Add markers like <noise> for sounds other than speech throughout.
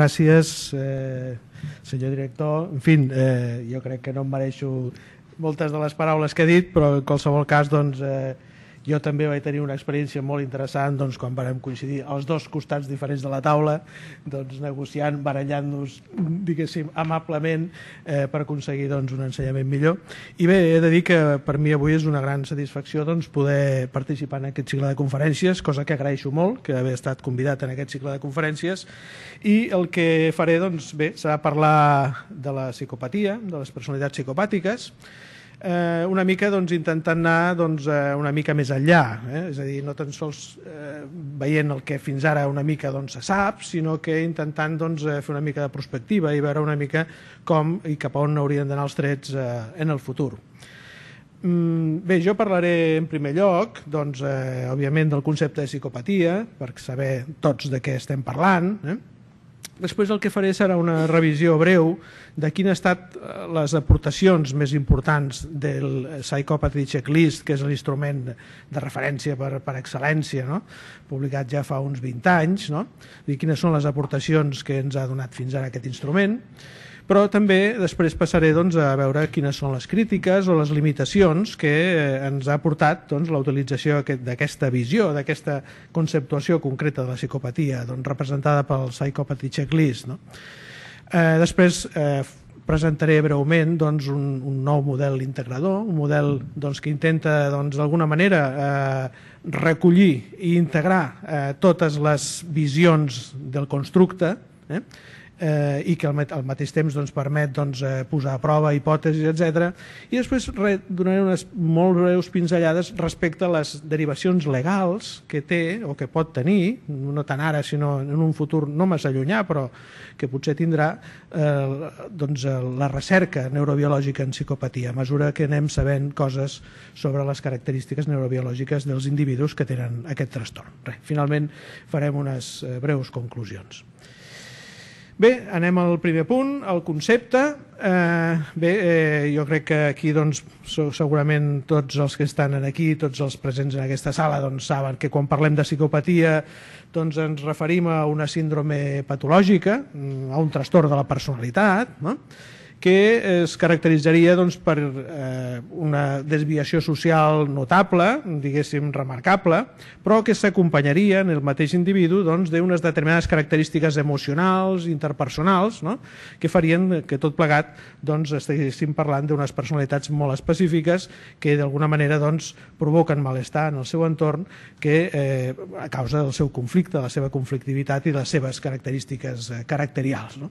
gràcies, eh, senyor director. En fi, eh, jo crec que no em mereixo moltes de les paraules que he dit, però en qualsevol cas, doncs, eh, jo també vaig tenir una experiència molt interessant doncs, quan vam coincidir als dos costats diferents de la taula, doncs, negociant, barallant-nos, diguéssim, amablement eh, per aconseguir doncs, un ensenyament millor. I bé, he de dir que per mi avui és una gran satisfacció doncs, poder participar en aquest cicle de conferències, cosa que agraeixo molt, que haver estat convidat en aquest cicle de conferències. I el que faré doncs, bé, serà parlar de la psicopatia, de les personalitats psicopàtiques, eh, una mica doncs, intentant anar doncs, eh, una mica més enllà, eh? és a dir, no tan sols eh, veient el que fins ara una mica doncs, se sap, sinó que intentant doncs, eh, fer una mica de perspectiva i veure una mica com i cap on haurien d'anar els trets eh, en el futur. Mm, bé, jo parlaré en primer lloc, doncs, eh, òbviament, del concepte de psicopatia, per saber tots de què estem parlant, eh? Després el que faré serà una revisió breu de quines han estat eh, les aportacions més importants del Psychopathy Checklist, que és l'instrument de referència per, per excel·lència, no? publicat ja fa uns 20 anys, no? i quines són les aportacions que ens ha donat fins ara aquest instrument, però també després passaré doncs, a veure quines són les crítiques o les limitacions que eh, ens ha portat doncs, la utilització d'aquesta visió, d'aquesta conceptuació concreta de la psicopatia, doncs, representada pel Psychopathy Checklist. No? Eh, després eh, presentaré breument doncs, un, un nou model integrador, un model doncs, que intenta doncs, d'alguna doncs, manera eh, recollir i integrar eh, totes les visions del constructe, eh? eh, i que al, al mateix temps doncs, permet doncs, eh, posar a prova hipòtesis, etc. I després re, donaré unes molt breus pinzellades respecte a les derivacions legals que té o que pot tenir, no tant ara sinó en un futur no massa llunyà, però que potser tindrà eh, doncs, eh, la recerca neurobiològica en psicopatia, a mesura que anem sabent coses sobre les característiques neurobiològiques dels individus que tenen aquest trastorn. Re, finalment farem unes eh, breus conclusions. Bé, anem al primer punt, el concepte. Eh, bé, eh, jo crec que aquí doncs, segurament tots els que estan aquí, tots els presents en aquesta sala, doncs, saben que quan parlem de psicopatia doncs, ens referim a una síndrome patològica, mm, a un trastorn de la personalitat, no? que es caracteritzaria doncs, per eh, una desviació social notable, diguéssim remarcable, però que s'acompanyaria en el mateix individu d'unes doncs, determinades característiques emocionals, interpersonals, no? que farien que tot plegat doncs, estiguéssim parlant d'unes personalitats molt específiques que d'alguna manera doncs, provoquen malestar en el seu entorn que eh, a causa del seu conflicte, de la seva conflictivitat i de les seves característiques eh, caracterials. No?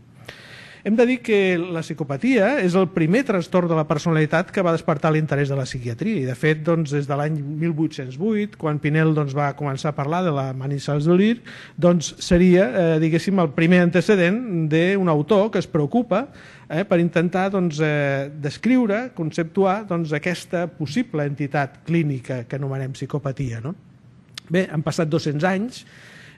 Hem de dir que la psicopatia és el primer trastorn de la personalitat que va despertar l'interès de la psiquiatria i de fet doncs, des de l'any 1808 quan Pinel doncs, va començar a parlar de la manissals de l'ir doncs, seria eh, diguéssim el primer antecedent d'un autor que es preocupa eh, per intentar doncs, eh, descriure, conceptuar doncs, aquesta possible entitat clínica que anomenem psicopatia. No? Bé, han passat 200 anys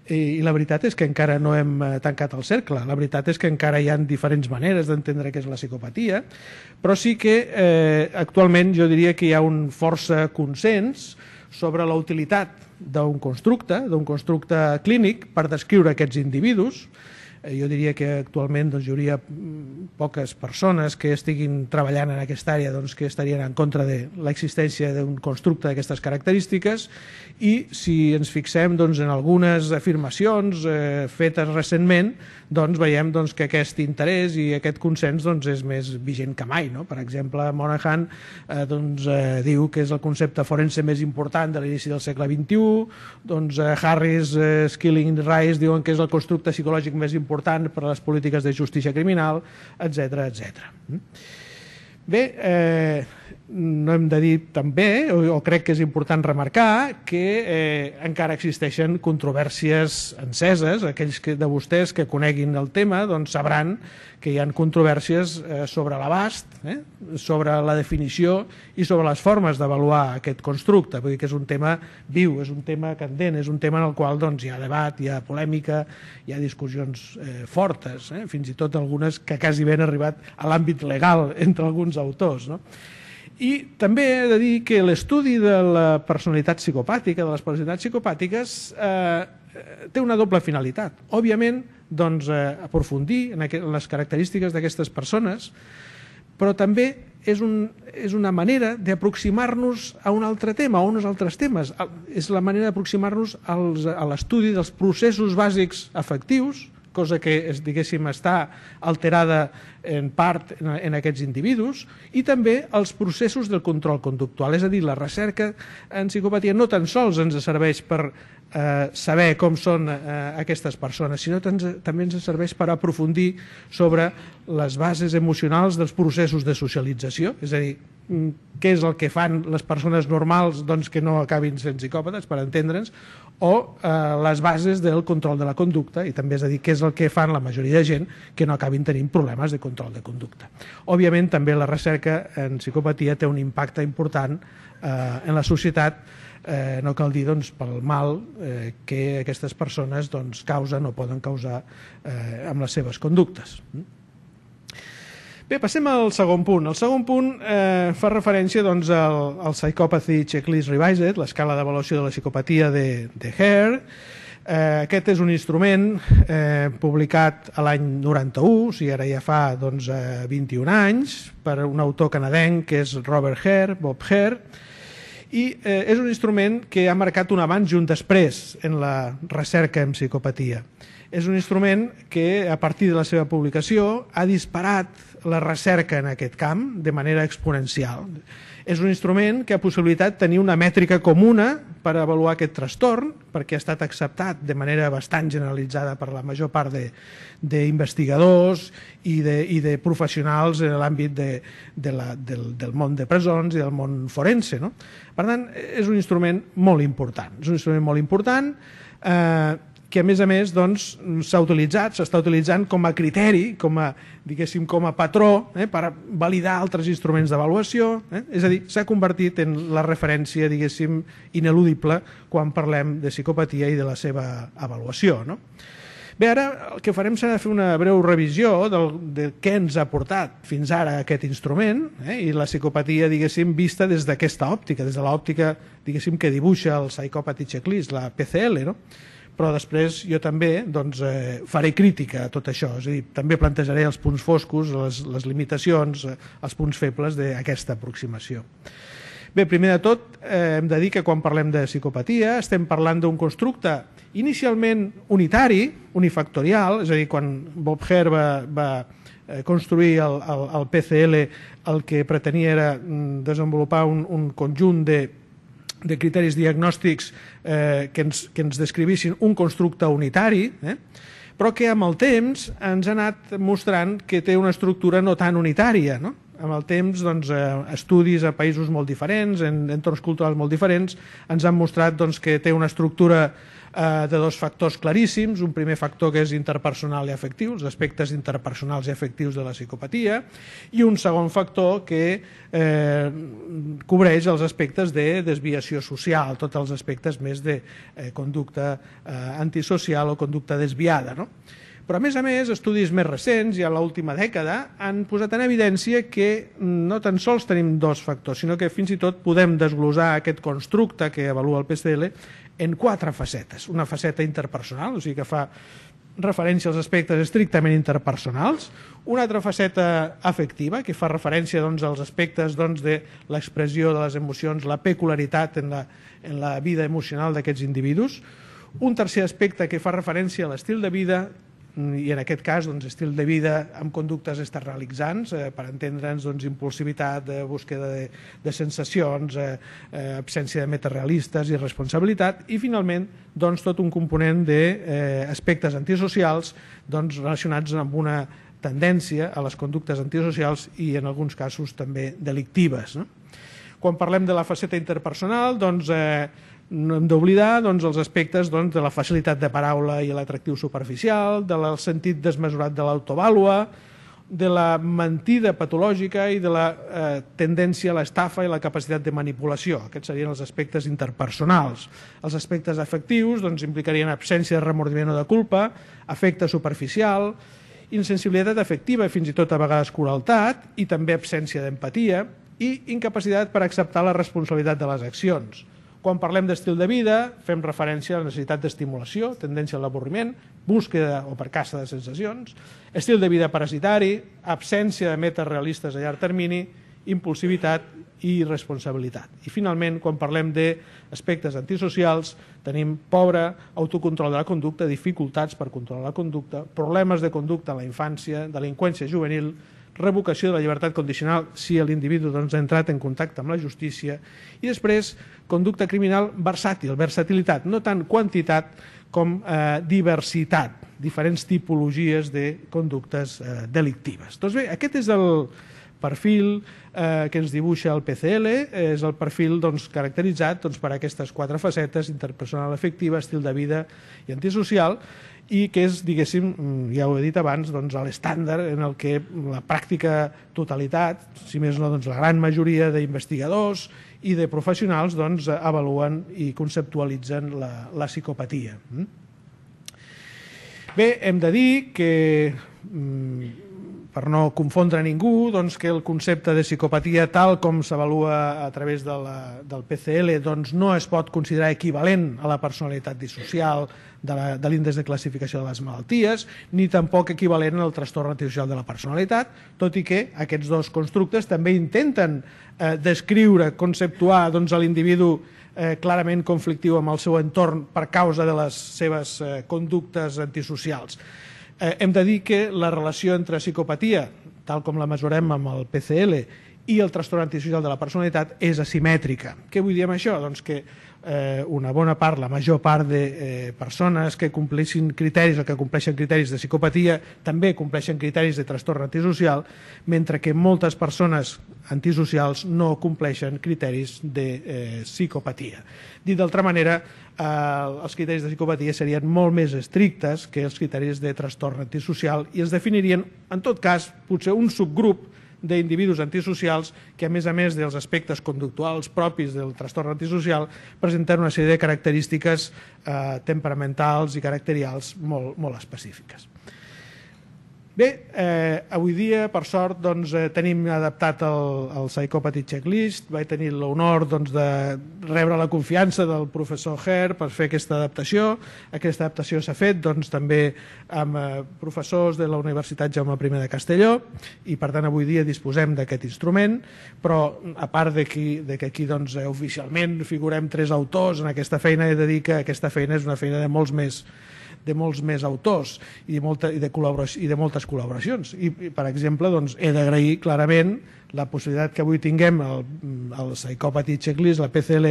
i, i la veritat és que encara no hem eh, tancat el cercle. La veritat és que encara hi ha diferents maneres d'entendre què és la psicopatia, però sí que eh, actualment jo diria que hi ha un força consens sobre la utilitat d'un constructe, d'un constructe clínic per descriure aquests individus, Eh, jo diria que actualment doncs, hi hauria mm, poques persones que estiguin treballant en aquesta àrea doncs, que estarien en contra de l'existència d'un constructe d'aquestes característiques i si ens fixem doncs, en algunes afirmacions eh, fetes recentment doncs veiem doncs, que aquest interès i aquest consens doncs, és més vigent que mai. No? Per exemple, Monaghan eh, doncs, eh, diu que és el concepte forense més important de l'inici del segle XXI, doncs, eh, Harris, eh, Skilling, Rice diuen que és el constructe psicològic més important per a les polítiques de justícia criminal, etc etc. Mm? Bé, eh, no hem de dir també, o, o crec que és important remarcar, que eh, encara existeixen controvèrsies enceses. Aquells que, de vostès que coneguin el tema doncs sabran que hi ha controvèrsies eh, sobre l'abast, eh, sobre la definició i sobre les formes d'avaluar aquest constructe. Vull dir que és un tema viu, és un tema candent, és un tema en el qual doncs, hi ha debat, hi ha polèmica, hi ha discussions eh, fortes, eh, fins i tot algunes que quasi ben arribat a l'àmbit legal entre alguns autors. No? I també he de dir que l'estudi de la personalitat psicopàtica, de les personalitats psicopàtiques, eh, té una doble finalitat. Òbviament, doncs, eh, aprofundir en, en les característiques d'aquestes persones, però també és, un, és una manera d'aproximar-nos a un altre tema, a uns altres temes. És la manera d'aproximar-nos a l'estudi dels processos bàsics afectius, cosa que es, diguéssim està alterada en part en, en aquests individus, i també els processos del control conductual, és a dir, la recerca en psicopatia no tan sols ens serveix per eh, saber com són eh, aquestes persones, sinó tans, també ens serveix per aprofundir sobre les bases emocionals dels processos de socialització, és a dir, mm, què és el que fan les persones normals doncs, que no acabin sent psicòpates, per entendre'ns, o eh, les bases del control de la conducta i també és a dir, què és el que fan la majoria de gent que no acabin tenint problemes de control de conducta. Òbviament també la recerca en psicopatia té un impacte important eh, en la societat eh, no cal dir doncs, pel mal eh, que aquestes persones doncs, causen o poden causar eh, amb les seves conductes. Mm? Bé, passem al segon punt. El segon punt eh, fa referència doncs, al, al Psychopathy Checklist Revised, l'escala d'avaluació de la psicopatia de, de Hare. Eh, aquest és un instrument eh, publicat a l'any 91, o sigui, ara ja fa doncs, eh, 21 anys, per un autor canadenc que és Robert Hare, Bob Hare, i eh, és un instrument que ha marcat un abans i un després en la recerca en psicopatia. És un instrument que, a partir de la seva publicació, ha disparat la recerca en aquest camp de manera exponencial és un instrument que ha possibilitat tenir una mètrica comuna per avaluar aquest trastorn, perquè ha estat acceptat de manera bastant generalitzada per la major part d'investigadors i, de, i de professionals en l'àmbit de, de la, del, del món de presons i del món forense. No? Per tant, és un instrument molt important. És un instrument molt important eh, que a més a més doncs s'ha utilitzat, s'està utilitzant com a criteri, com a, diguéssim, com a patró eh, per validar altres instruments d'avaluació, eh? és a dir, s'ha convertit en la referència, diguéssim, ineludible quan parlem de psicopatia i de la seva avaluació. No? Bé, ara el que farem serà fer una breu revisió del, de què ens ha portat fins ara aquest instrument eh? i la psicopatia, diguéssim, vista des d'aquesta òptica, des de l'òptica, diguéssim, que dibuixa el Psychopathy Checklist, la PCL, no? però després jo també doncs, eh, faré crítica a tot això, és a dir, també plantejaré els punts foscos, les, les limitacions, eh, els punts febles d'aquesta aproximació. Bé, primer de tot, eh, hem de dir que quan parlem de psicopatia estem parlant d'un constructe inicialment unitari, unifactorial, és a dir, quan Bob Hare va, va eh, construir el, el, el PCL el que pretenia era mm, desenvolupar un, un conjunt de de criteris diagnòstics eh, que, ens, que ens descrivissin un constructe unitari, eh, però que amb el temps ens ha anat mostrant que té una estructura no tan unitària. No? Amb el temps, doncs, eh, estudis a països molt diferents, en entorns culturals molt diferents, ens han mostrat doncs, que té una estructura eh, de dos factors claríssims. Un primer factor que és interpersonal i afectiu, els aspectes interpersonals i afectius de la psicopatia, i un segon factor que eh, cobreix els aspectes de desviació social, tots els aspectes més de eh, conducta eh, antisocial o conducta desviada. No? Però, a més a més, estudis més recents, i a l'última dècada, han posat en evidència que no tan sols tenim dos factors, sinó que fins i tot podem desglosar aquest constructe que avalua el PCL en quatre facetes. Una faceta interpersonal, o sigui que fa referència als aspectes estrictament interpersonals, una altra faceta afectiva, que fa referència doncs, als aspectes doncs, de l'expressió de les emocions, la peculiaritat en la, en la vida emocional d'aquests individus, un tercer aspecte que fa referència a l'estil de vida i en aquest cas doncs, estil de vida amb conductes externalitzants, eh, per entendre'ns doncs, impulsivitat, eh, búsqueda de, de sensacions, eh, eh, absència de metes realistes i responsabilitat i finalment doncs, tot un component d'aspectes eh, antisocials doncs, relacionats amb una tendència a les conductes antisocials i en alguns casos també delictives. No? Quan parlem de la faceta interpersonal, doncs, eh, no hem d'oblidar doncs, els aspectes doncs, de la facilitat de paraula i l'atractiu superficial, del sentit desmesurat de l'autovàlua, de la mentida patològica i de la eh, tendència a l'estafa i la capacitat de manipulació. Aquests serien els aspectes interpersonals. Els aspectes afectius doncs, implicarien absència de remordiment o de culpa, afecte superficial, insensibilitat afectiva i fins i tot a vegades coraltat i també absència d'empatia i incapacitat per acceptar la responsabilitat de les accions quan parlem d'estil de vida, fem referència a la necessitat d'estimulació, tendència a l'avorriment, búsqueda o per caça de sensacions, estil de vida parasitari, absència de metes realistes a llarg termini, impulsivitat i responsabilitat. I finalment, quan parlem d'aspectes antisocials, tenim pobre autocontrol de la conducta, dificultats per controlar la conducta, problemes de conducta en la infància, delinqüència juvenil, revocació de la llibertat condicional si l'individu doncs, ha entrat en contacte amb la justícia, i després conducta criminal versàtil, versatilitat, no tant quantitat com eh, diversitat, diferents tipologies de conductes eh, delictives. Doncs bé, aquest és el perfil eh, que ens dibuixa el PCL, és el perfil doncs, caracteritzat doncs, per aquestes quatre facetes, interpersonal efectiva, estil de vida i antisocial, i que és, diguéssim, mm, ja ho he dit abans, doncs, l'estàndard en el que la pràctica totalitat, si més no doncs, la gran majoria d'investigadors i de professionals doncs, avaluen i conceptualitzen la, la psicopatia. Mm? Bé, hem de dir que mm, per no confondre ningú, doncs que el concepte de psicopatia tal com s'avalua a través de la, del PCL doncs no es pot considerar equivalent a la personalitat dissocial de l'índex de, de classificació de les malalties, ni tampoc equivalent al trastorn antisocial de la personalitat, tot i que aquests dos constructes també intenten eh, descriure, conceptuar doncs, l'individu eh, clarament conflictiu amb el seu entorn per causa de les seves eh, conductes antisocials. Eh, hem de dir que la relació entre psicopatia, tal com la mesurem amb el PCL, i el trastorn antisocial de la personalitat és asimètrica. Què vull dir amb això? Doncs que eh, una bona part, la major part de eh, persones que compleixin criteris o que compleixen criteris de psicopatia també compleixen criteris de trastorn antisocial, mentre que moltes persones antisocials no compleixen criteris de eh, psicopatia. Dit d'altra manera, eh, els criteris de psicopatia serien molt més estrictes que els criteris de trastorn antisocial i es definirien, en tot cas, potser un subgrup d'individus antisocials que, a més a més dels aspectes conductuals propis del trastorn antisocial, presenten una sèrie de característiques eh, temperamentals i caracterials molt, molt específiques. Bé, eh, avui dia, per sort, doncs, eh, tenim adaptat el, el Psychopathy Checklist. Vaig tenir l'honor doncs, de rebre la confiança del professor Herr per fer aquesta adaptació. Aquesta adaptació s'ha fet doncs, també amb eh, professors de la Universitat Jaume I de Castelló i, per tant, avui dia disposem d'aquest instrument, però a part de, qui, de que aquí doncs, eh, oficialment figurem tres autors en aquesta feina, he de dir que aquesta feina és una feina de molts més de molts més autors i de, molta, i de, col·laboració, i de moltes col·laboracions. I, i per exemple, doncs, he d'agrair clarament la possibilitat que avui tinguem el, el Psychopathy Checklist, la PCL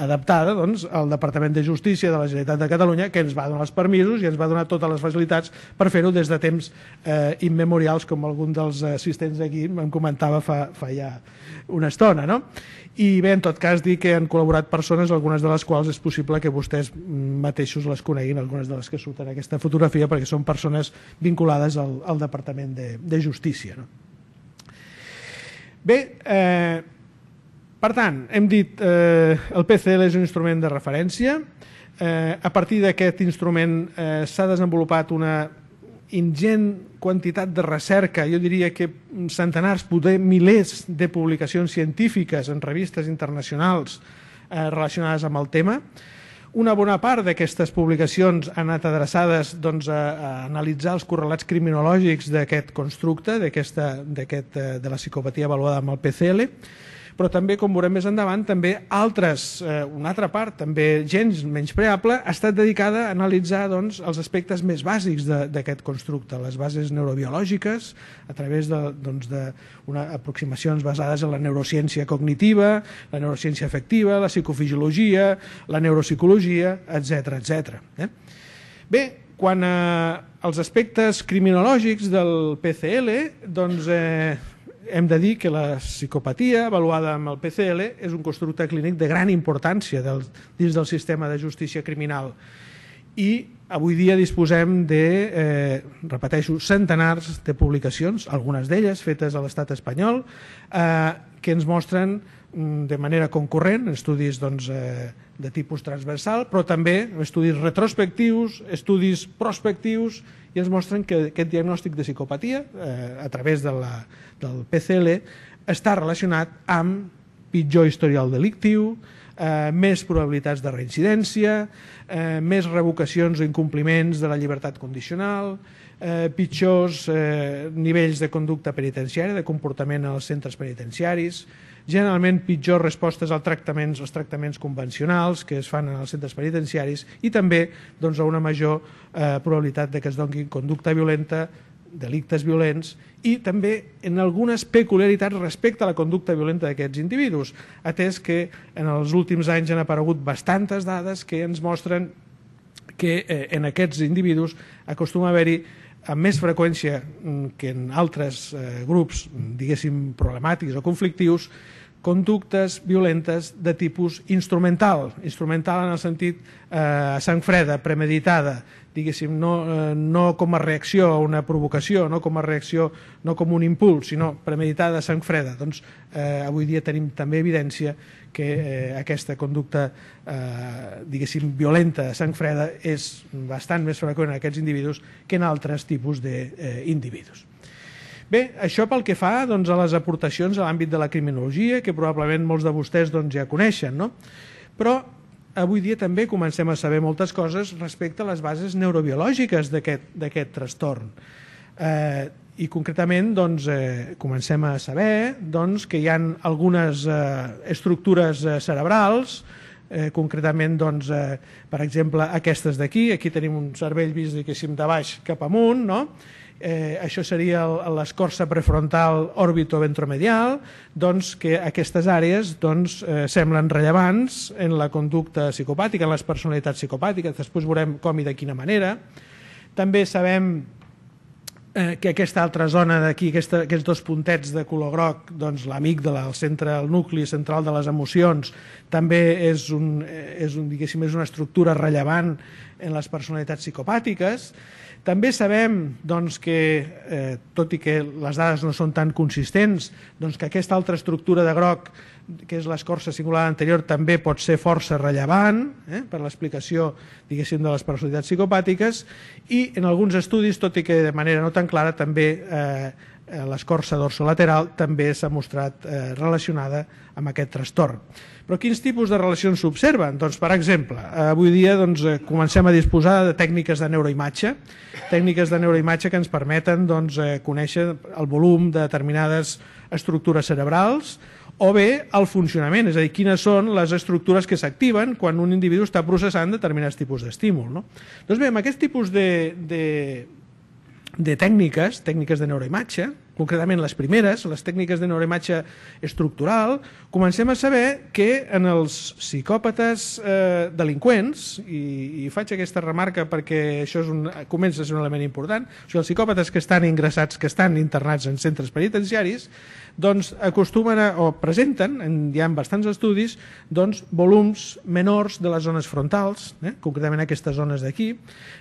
adaptada, doncs el Departament de Justícia de la Generalitat de Catalunya, que ens va donar els permisos i ens va donar totes les facilitats per fer-ho des de temps eh, immemorials, com algun dels assistents aquí em comentava fa, fa ja una estona. No? I bé, en tot cas, dir que han col·laborat persones, algunes de les quals és possible que vostès mateixos les coneguin, algunes de les que surten aquesta fotografia, perquè són persones vinculades al, al Departament de, de Justícia. No? Bé, eh, per tant, hem dit eh, el PCL és un instrument de referència. Eh, a partir d'aquest instrument eh, s'ha desenvolupat una ingent quantitat de recerca, jo diria que centenars, poder milers de publicacions científiques en revistes internacionals eh, relacionades amb el tema. Una bona part d'aquestes publicacions han anat adreçades doncs, a, a analitzar els correlats criminològics d'aquest constructe, d aquesta, d aquest, eh, de la psicopatia avaluada amb el PCL, però també, com veurem més endavant, també altres, eh, una altra part, també gens menyspreable, ha estat dedicada a analitzar doncs, els aspectes més bàsics d'aquest constructe, les bases neurobiològiques, a través de, doncs, de una, aproximacions basades en la neurociència cognitiva, la neurociència afectiva, la psicofisiologia, la neuropsicologia, etc etc. Eh? Bé, quan eh, els aspectes criminològics del PCL, doncs eh, hem de dir que la psicopatia, avaluada amb el PCL, és un constructe clínic de gran importància del, dins del sistema de justícia criminal. I avui dia disposem de, eh, repeteixo, centenars de publicacions, algunes d'elles fetes a l'estat espanyol, eh, que ens mostren mm, de manera concurrent estudis doncs, eh, de tipus transversal, però també estudis retrospectius, estudis prospectius, i ens mostren que aquest diagnòstic de psicopatia, eh, a través de la, del PCL està relacionat amb pitjor historial delictiu, eh, més probabilitats de reincidència, eh, més revocacions o incompliments de la llibertat condicional, eh, pitjors eh, nivells de conducta penitenciària, de comportament als centres penitenciaris, generalment pitjors respostes als tractaments, als tractaments convencionals que es fan en els centres penitenciaris i també doncs, a una major eh, probabilitat de que es doni conducta violenta, delictes violents i també en algunes peculiaritats respecte a la conducta violenta d'aquests individus, atès que en els últims anys han aparegut bastantes dades que ens mostren que eh, en aquests individus acostuma a haver-hi amb més freqüència mm, que en altres eh, grups, mm, diguéssim, problemàtics o conflictius, conductes violentes de tipus instrumental, instrumental en el sentit eh, a sang freda, premeditada, diguéssim, no, eh, no com a reacció a una provocació, no com a reacció, no com un impuls, sinó premeditada, sang freda. Doncs eh, avui dia tenim també evidència que eh, aquesta conducta, eh, diguéssim, violenta, sang freda, és bastant més freqüent en aquests individus que en altres tipus d'individus. Eh, Bé, això pel que fa doncs, a les aportacions a l'àmbit de la criminologia, que probablement molts de vostès doncs, ja coneixen, no? però avui dia també comencem a saber moltes coses respecte a les bases neurobiològiques d'aquest trastorn. Eh, I concretament doncs, eh, comencem a saber doncs, que hi ha algunes eh, estructures eh, cerebrals eh, concretament, doncs, eh, per exemple, aquestes d'aquí, aquí tenim un cervell vist, de baix cap amunt, no? eh, això seria l'escorça prefrontal òrbito-ventromedial, doncs que aquestes àrees doncs, eh, semblen rellevants en la conducta psicopàtica, en les personalitats psicopàtiques, després veurem com i de quina manera. També sabem eh, que aquesta altra zona d'aquí, aquests dos puntets de color groc, doncs l'amígdala, el centre, el nucli central de les emocions, també és, un, eh, és, un, és una estructura rellevant en les personalitats psicopàtiques. També sabem doncs, que, eh, tot i que les dades no són tan consistents, doncs, que aquesta altra estructura de groc, que és l'escorça singular anterior, també pot ser força rellevant eh, per l'explicació de les personalitats psicopàtiques i en alguns estudis, tot i que de manera no tan clara, també eh, Eh, l'escorça dorsolateral també s'ha mostrat eh, relacionada amb aquest trastorn. Però quins tipus de relacions s'observen? Doncs, per exemple, eh, avui dia doncs, eh, comencem a disposar de tècniques de neuroimatge, tècniques de neuroimatge que ens permeten doncs, eh, conèixer el volum de determinades estructures cerebrals o bé el funcionament, és a dir, quines són les estructures que s'activen quan un individu està processant determinats tipus d'estímul. No? Doncs bé, amb aquest tipus de, de, de tècniques, tècniques de neuroimatge, concretament les primeres, les tècniques de neuroimatge estructural, comencem a saber que en els psicòpates eh, delinqüents, i, i faig aquesta remarca perquè això és un, comença a ser un element important, o sigui, els psicòpates que estan ingressats, que estan internats en centres penitenciaris, doncs acostumen a, o presenten, en, hi ha bastants estudis, doncs volums menors de les zones frontals, eh, concretament aquestes zones d'aquí,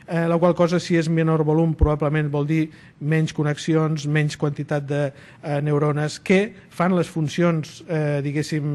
eh, la qual cosa si és menor volum probablement vol dir menys connexions, menys quantitat quantitat de eh, neurones que fan les funcions, eh, diguéssim,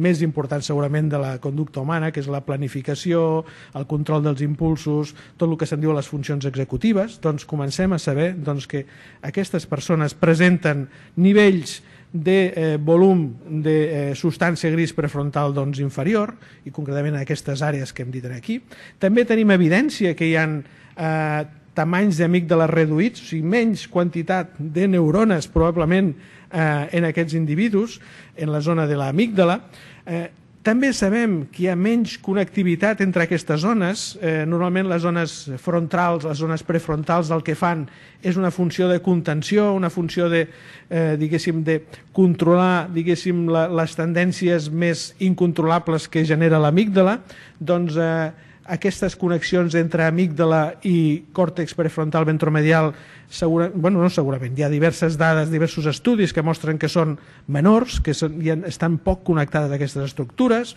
més importants segurament de la conducta humana, que és la planificació, el control dels impulsos, tot el que se'n diu les funcions executives, doncs comencem a saber doncs, que aquestes persones presenten nivells de eh, volum de eh, substància gris prefrontal doncs, inferior i concretament en aquestes àrees que hem dit aquí. També tenim evidència que hi ha eh, tamanys d'amic de les reduïts, o sigui, menys quantitat de neurones probablement eh, en aquests individus, en la zona de l'amígdala. Eh, també sabem que hi ha menys connectivitat entre aquestes zones. Eh, normalment les zones frontals, les zones prefrontals, del que fan és una funció de contenció, una funció de, eh, diguéssim, de controlar diguéssim, la, les tendències més incontrolables que genera l'amígdala. Doncs eh, aquestes connexions entre amígdala i còrtex prefrontal ventromedial, segura, bueno, no segurament, hi ha diverses dades, diversos estudis que mostren que són menors, que són, ja estan poc connectades aquestes estructures.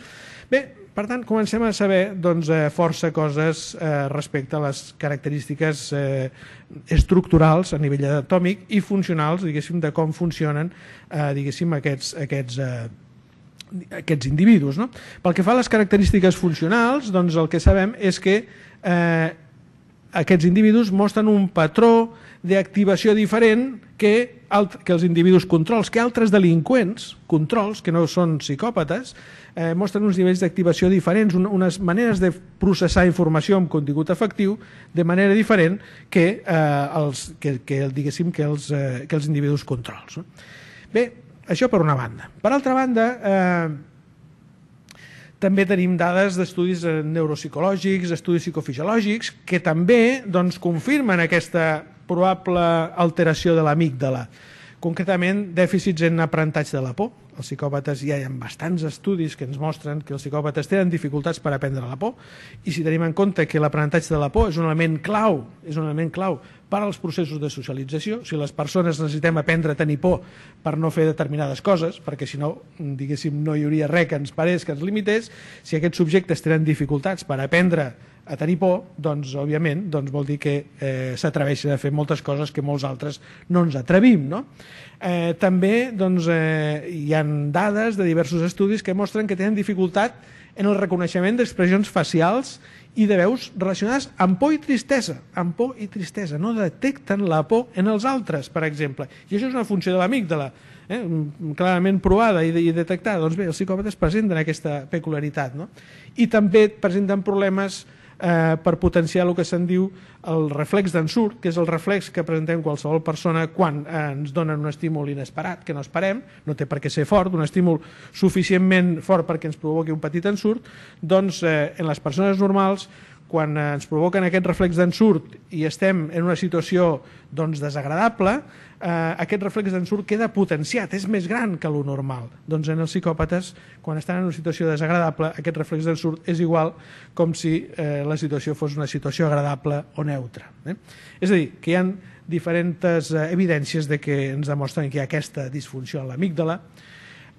Bé, per tant, comencem a saber doncs, eh, força coses eh, respecte a les característiques eh, estructurals a nivell atòmic i funcionals, diguéssim, de com funcionen eh, diguéssim, aquests, aquests eh, aquests individus. No? Pel que fa a les característiques funcionals, doncs el que sabem és que eh, aquests individus mostren un patró d'activació diferent que, que els individus controls, que altres delinqüents, controls, que no són psicòpates, eh, mostren uns nivells d'activació diferents, un, unes maneres de processar informació amb contingut efectiu de manera diferent que, eh, els, que, que, diguéssim, que, els, eh, que els individus controls. No? Bé, això per una banda. Per altra banda, eh, també tenim dades d'estudis eh, neuropsicològics, estudis psicofisiològics, que també doncs, confirmen aquesta probable alteració de l'amígdala, concretament dèficits en aprenentatge de la por els psicòpates ja hi ha bastants estudis que ens mostren que els psicòpates tenen dificultats per aprendre la por i si tenim en compte que l'aprenentatge de la por és un element clau, és un element clau per als processos de socialització, si les persones necessitem aprendre a tenir por per no fer determinades coses, perquè si no, diguéssim, no hi hauria res que ens parés, que ens limités, si aquests subjectes tenen dificultats per aprendre a tenir por, doncs, òbviament, doncs vol dir que eh, s'atreveixen a fer moltes coses que molts altres no ens atrevim, no? Eh, també doncs, eh, hi han dades de diversos estudis que mostren que tenen dificultat en el reconeixement d'expressions facials i de veus relacionades amb por i tristesa. Amb por i tristesa. No detecten la por en els altres, per exemple. I això és una funció de l'amígdala, eh? clarament provada i, i detectada. Doncs bé, els psicòpates presenten aquesta peculiaritat. No? I també presenten problemes eh, per potenciar el que se'n diu el reflex d'ensurt, que és el reflex que presentem qualsevol persona quan eh, ens donen un estímul inesperat, que no esperem, no té per què ser fort, un estímul suficientment fort perquè ens provoqui un petit ensurt, doncs eh, en les persones normals quan eh, ens provoquen aquest reflex d'ensurt i estem en una situació doncs, desagradable, eh, aquest reflex d'ensur queda potenciat, és més gran que lo normal. Doncs en els psicòpates, quan estan en una situació desagradable, aquest reflex d'ensur és igual com si eh, la situació fos una situació agradable o neutra. Eh? És a dir, que hi ha diferents eh, evidències de que ens demostren que hi ha aquesta disfunció en l'amígdala,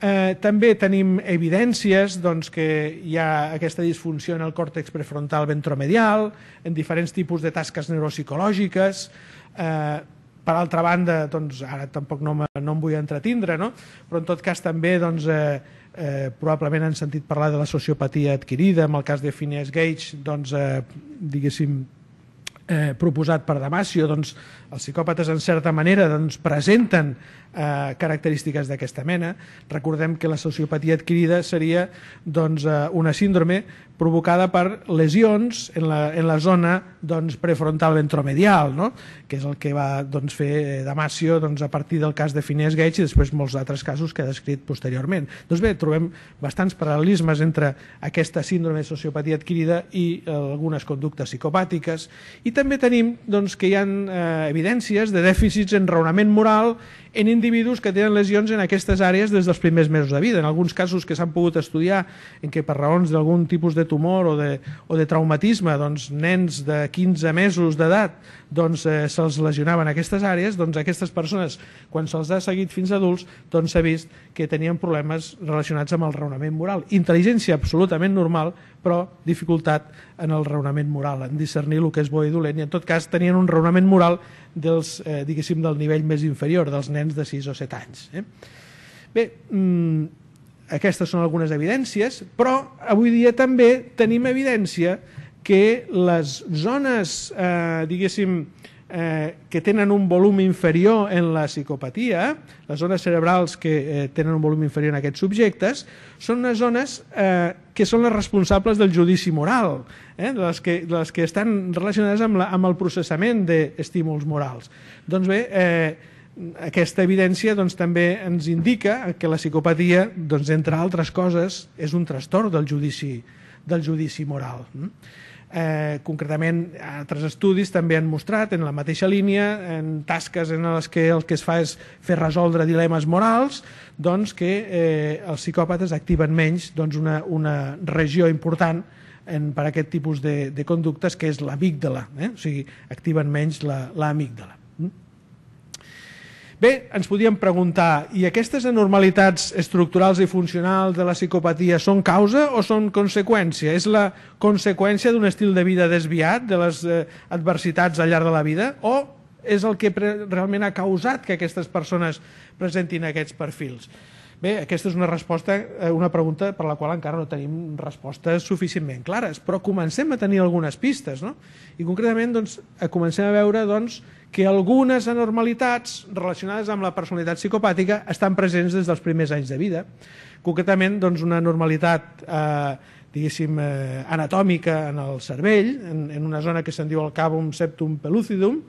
Eh, també tenim evidències doncs, que hi ha aquesta disfunció en el còrtex prefrontal ventromedial, en diferents tipus de tasques neuropsicològiques, eh, per altra banda, doncs, ara tampoc no, no em vull entretindre, no? però en tot cas també doncs, eh, eh, probablement han sentit parlar de la sociopatia adquirida, en el cas de Phineas Gage, doncs, eh, diguéssim, eh, proposat per Damasio, doncs, els psicòpates en certa manera doncs, presenten eh, característiques d'aquesta mena. Recordem que la sociopatia adquirida seria doncs, eh, una síndrome provocada per lesions en la, en la zona doncs, prefrontal ventromedial, no? que és el que va doncs, fer eh, Damasio doncs, a partir del cas de Finés Gage i després molts altres casos que ha descrit posteriorment. Doncs bé, trobem bastants paral·lelismes entre aquesta síndrome de sociopatia adquirida i eh, algunes conductes psicopàtiques i també tenim doncs, que hi ha eh, evidències de dèficits en raonament moral en individus que tenen lesions en aquestes àrees des dels primers mesos de vida. En alguns casos que s'han pogut estudiar en què per raons d'algun tipus de de tumor o de, o de traumatisme, doncs nens de 15 mesos d'edat doncs, eh, se'ls lesionaven aquestes àrees, doncs aquestes persones, quan se'ls ha seguit fins adults, doncs s'ha vist que tenien problemes relacionats amb el raonament moral. Intel·ligència absolutament normal, però dificultat en el raonament moral, en discernir el que és bo i dolent, i en tot cas tenien un raonament moral dels, eh, diguéssim, del nivell més inferior, dels nens de 6 o 7 anys. Eh? Bé, mm, aquestes són algunes evidències, però avui dia també tenim evidència que les zones, eh, diguéssim, eh, que tenen un volum inferior en la psicopatia, les zones cerebrals que eh, tenen un volum inferior en aquests subjectes, són unes zones eh, que són les responsables del judici moral, eh, de, les que, de les que estan relacionades amb, la, amb el processament d'estímuls morals. Doncs bé, eh, aquesta evidència doncs, també ens indica que la psicopatia, doncs, entre altres coses, és un trastorn del judici, del judici moral. Mm? Eh, concretament, altres estudis també han mostrat en la mateixa línia, en tasques en les que el que es fa és fer resoldre dilemes morals, doncs, que eh, els psicòpates activen menys doncs, una, una regió important en, per aquest tipus de, de conductes, que és l'amígdala, eh? o sigui, activen menys l'amígdala. La, mm? Bé, ens podíem preguntar, i aquestes anormalitats estructurals i funcionals de la psicopatia són causa o són conseqüència? És la conseqüència d'un estil de vida desviat, de les eh, adversitats al llarg de la vida, o és el que realment ha causat que aquestes persones presentin aquests perfils? Bé, aquesta és una resposta, eh, una pregunta per la qual encara no tenim respostes suficientment clares, però comencem a tenir algunes pistes, no? I concretament doncs, eh, comencem a veure doncs, que algunes anormalitats relacionades amb la personalitat psicopàtica estan presents des dels primers anys de vida. Concretament, doncs, una normalitat eh, diguéssim, eh, anatòmica en el cervell, en, en una zona que se'n diu el cabum septum pellucidum,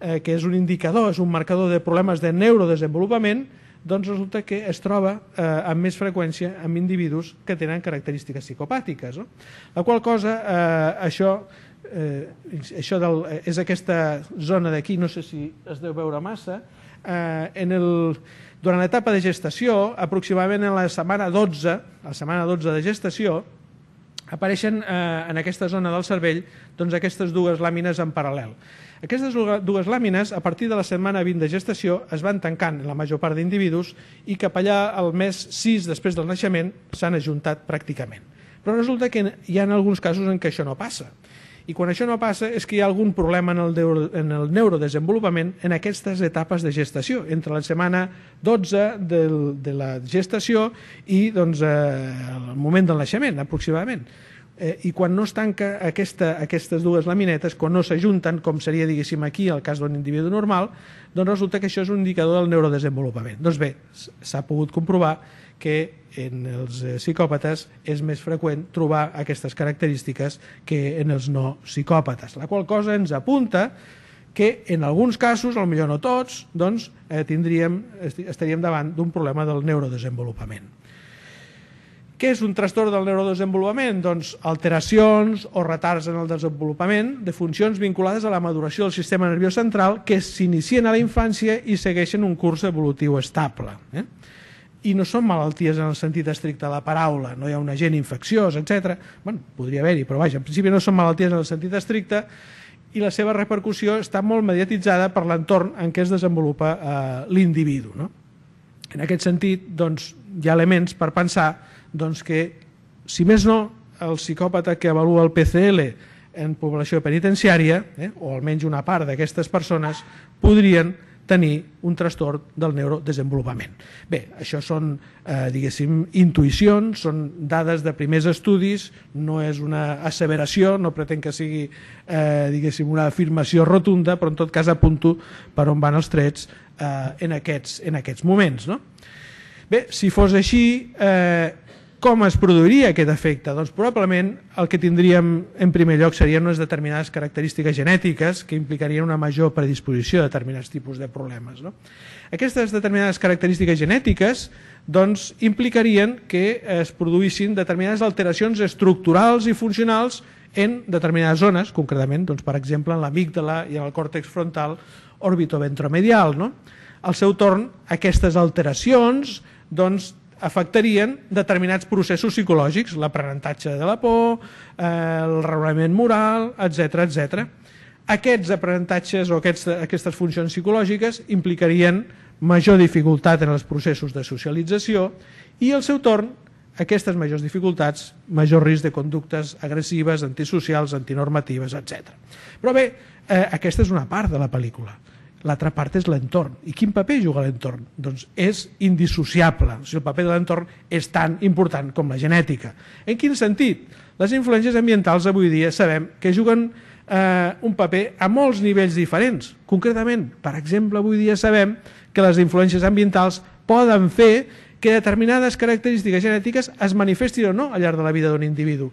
eh, que és un indicador, és un marcador de problemes de neurodesenvolupament, doncs resulta que es troba eh, amb més freqüència amb individus que tenen característiques psicopàtiques. No? La qual cosa, eh, això, eh, això del, eh, és aquesta zona d'aquí, no sé si es deu veure massa, eh, en el, durant l'etapa de gestació, aproximadament en la setmana 12, la setmana 12 de gestació, apareixen eh, en aquesta zona del cervell doncs, aquestes dues làmines en paral·lel. Aquestes dues làmines, a partir de la setmana 20 de gestació, es van tancant en la major part d'individus i cap allà al mes 6 després del naixement s'han ajuntat pràcticament. Però resulta que hi ha alguns casos en què això no passa. I quan això no passa és que hi ha algun problema en el, neuro, en el neurodesenvolupament en aquestes etapes de gestació, entre la setmana 12 del, de la gestació i doncs, eh, el moment del naixement, aproximadament eh, i quan no es tanca aquesta, aquestes dues laminetes, quan no s'ajunten, com seria, diguéssim, aquí el cas d'un individu normal, doncs resulta que això és un indicador del neurodesenvolupament. Doncs bé, s'ha pogut comprovar que en els eh, psicòpates és més freqüent trobar aquestes característiques que en els no psicòpates, la qual cosa ens apunta que en alguns casos, al millor no tots, doncs, eh, tindríem, estaríem davant d'un problema del neurodesenvolupament. Què és un trastorn del neurodesenvolupament? Doncs alteracions o retards en el desenvolupament de funcions vinculades a la maduració del sistema nerviós central que s'inicien a la infància i segueixen un curs evolutiu estable. Eh? I no són malalties en el sentit estricte de la paraula, no hi ha un agent infecciós, etc. Bueno, podria haver-hi, però vaja, en principi no són malalties en el sentit estricte i la seva repercussió està molt mediatitzada per l'entorn en què es desenvolupa eh, l'individu. No? En aquest sentit, doncs, hi ha elements per pensar doncs que, si més no, el psicòpata que avalua el PCL en població penitenciària, eh, o almenys una part d'aquestes persones, podrien tenir un trastorn del neurodesenvolupament. Bé, això són, eh, diguéssim, intuïcions, són dades de primers estudis, no és una asseveració, no pretenc que sigui, eh, diguéssim, una afirmació rotunda, però en tot cas apunto per on van els trets eh, en, aquests, en aquests moments. No? Bé, si fos així, eh, com es produiria aquest efecte? Doncs probablement el que tindríem en primer lloc serien unes determinades característiques genètiques que implicarien una major predisposició a determinats tipus de problemes. No? Aquestes determinades característiques genètiques doncs, implicarien que es produïssin determinades alteracions estructurals i funcionals en determinades zones, concretament, doncs, per exemple, en l'amígdala i en el còrtex frontal orbitoventromedial. No? Al seu torn, aquestes alteracions doncs, afectarien determinats processos psicològics, l'aprenentatge de la por, eh, el raonament moral, etc etc. Aquests aprenentatges o aquests, aquestes funcions psicològiques implicarien major dificultat en els processos de socialització i al seu torn aquestes majors dificultats, major risc de conductes agressives, antisocials, antinormatives, etc. Però bé, eh, aquesta és una part de la pel·lícula l'altra part és l'entorn. I quin paper juga l'entorn? Doncs és indissociable. O sigui, el paper de l'entorn és tan important com la genètica. En quin sentit? Les influències ambientals avui dia sabem que juguen eh, un paper a molts nivells diferents. Concretament, per exemple, avui dia sabem que les influències ambientals poden fer que determinades característiques genètiques es manifestin o no al llarg de la vida d'un individu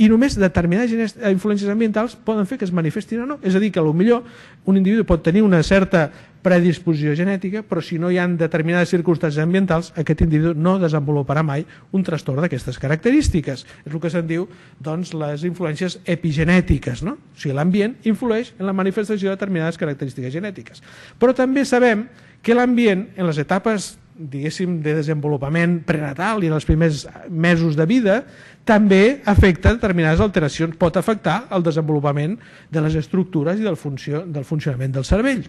i només determinades eh, influències ambientals poden fer que es manifestin o no. És a dir, que millor un individu pot tenir una certa predisposició genètica, però si no hi ha determinades circumstàncies ambientals, aquest individu no desenvoluparà mai un trastorn d'aquestes característiques. És el que se'n diu doncs, les influències epigenètiques. No? O sigui, l'ambient influeix en la manifestació de determinades característiques genètiques. Però també sabem que l'ambient, en les etapes diguéssim, de desenvolupament prenatal i dels primers mesos de vida, també afecta determinades alteracions, pot afectar el desenvolupament de les estructures i del, funció, del funcionament del cervell.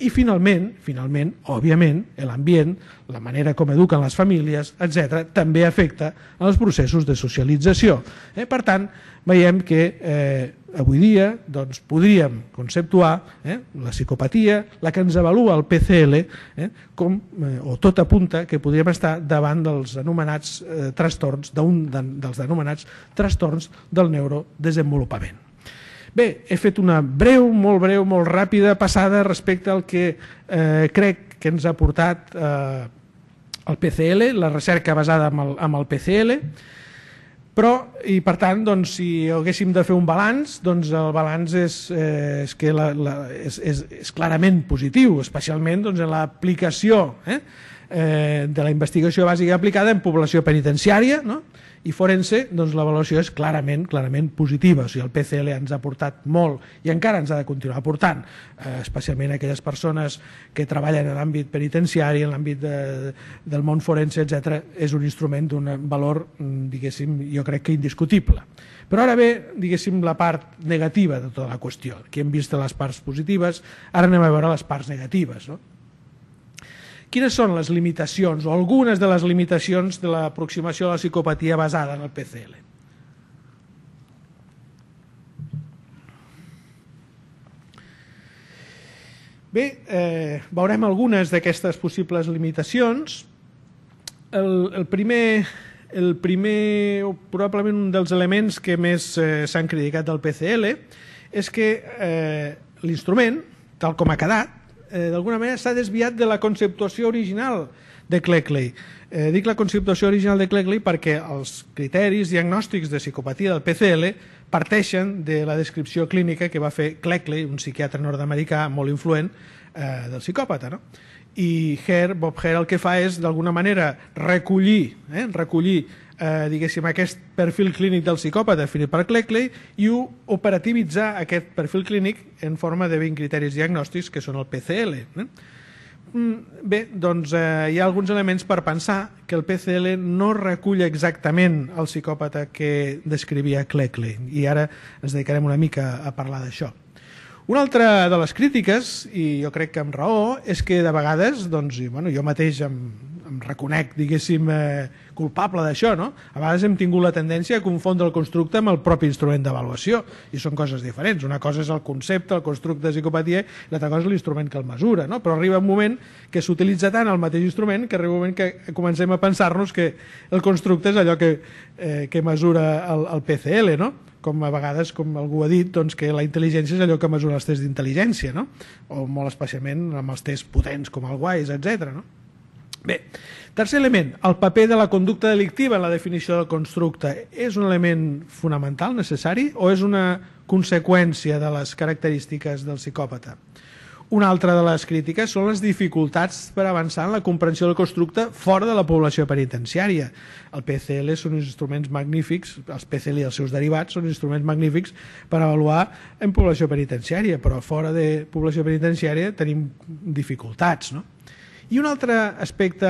I finalment, finalment, òbviament, l'ambient, la manera com eduquen les famílies, etc., també afecta els processos de socialització. Eh? Per tant, veiem que eh, avui dia doncs, podríem conceptuar eh, la psicopatia, la que ens avalua el PCL, eh, com, eh, o tot apunta que podríem estar davant dels anomenats eh, trastorns, d'un de, dels anomenats trastorns del neurodesenvolupament. Bé, he fet una breu, molt breu, molt ràpida passada respecte al que eh, crec que ens ha portat eh, el PCL, la recerca basada amb el, amb el PCL, però, i per tant, doncs, si haguéssim de fer un balanç, doncs el balanç és, eh, és, que la, la, és, és, és clarament positiu, especialment doncs, en l'aplicació eh, eh, de la investigació bàsica aplicada en població penitenciària, no? i forense, doncs la valoració és clarament clarament positiva. O sigui, el PCL ens ha portat molt i encara ens ha de continuar portant, eh, especialment aquelles persones que treballen en l'àmbit penitenciari, en l'àmbit de, del món forense, etc. és un instrument d'un valor, mm, diguéssim, jo crec que indiscutible. Però ara ve, diguéssim, la part negativa de tota la qüestió. Aquí hem vist les parts positives, ara anem a veure les parts negatives. No? Quines són les limitacions o algunes de les limitacions de l'aproximació a la psicopatia basada en el PCL? Bé, eh, veurem algunes d'aquestes possibles limitacions. El, el primer el primer, o probablement un dels elements que més eh, s'han criticat del PCL és que eh, l'instrument, tal com ha quedat, eh, d'alguna manera s'ha desviat de la conceptuació original de Cleckley. Eh, dic la conceptuació original de Cleckley perquè els criteris diagnòstics de psicopatia del PCL parteixen de la descripció clínica que va fer Cleckley, un psiquiatre nord-americà molt influent, eh, del psicòpata. No? I Her, Bob Herr el que fa és, d'alguna manera, recollir, eh, recollir eh, diguéssim, aquest perfil clínic del psicòpata definit per Cleckley i operativitzar aquest perfil clínic en forma de 20 criteris diagnòstics que són el PCL. Eh? Mm, bé, doncs eh, hi ha alguns elements per pensar que el PCL no recull exactament el psicòpata que descrivia Cleckley i ara ens dedicarem una mica a parlar d'això. Una altra de les crítiques, i jo crec que amb raó, és que de vegades, doncs, i, bueno, jo mateix em, em reconec, diguéssim, eh, culpable d'això, no? A vegades hem tingut la tendència a confondre el constructe amb el propi instrument d'avaluació, i són coses diferents. Una cosa és el concepte, el constructe de psicopatia, i l'altra cosa és l'instrument que el mesura, no? Però arriba un moment que s'utilitza tant el mateix instrument que arriba un moment que comencem a pensar-nos que el constructe és allò que, eh, que mesura el, el PCL, no? com a vegades, com algú ha dit, doncs que la intel·ligència és allò que mesura els tests d'intel·ligència, no? o molt especialment amb els tests potents com el WISE, etc. No? Bé, tercer element, el paper de la conducta delictiva en la definició del constructe. És un element fonamental, necessari, o és una conseqüència de les característiques del psicòpata? Una altra de les crítiques són les dificultats per avançar en la comprensió del constructe fora de la població penitenciària. El PCL són uns instruments magnífics, els PCL i els seus derivats són instruments magnífics per avaluar en població penitenciària, però fora de població penitenciària tenim dificultats, no? I un altre aspecte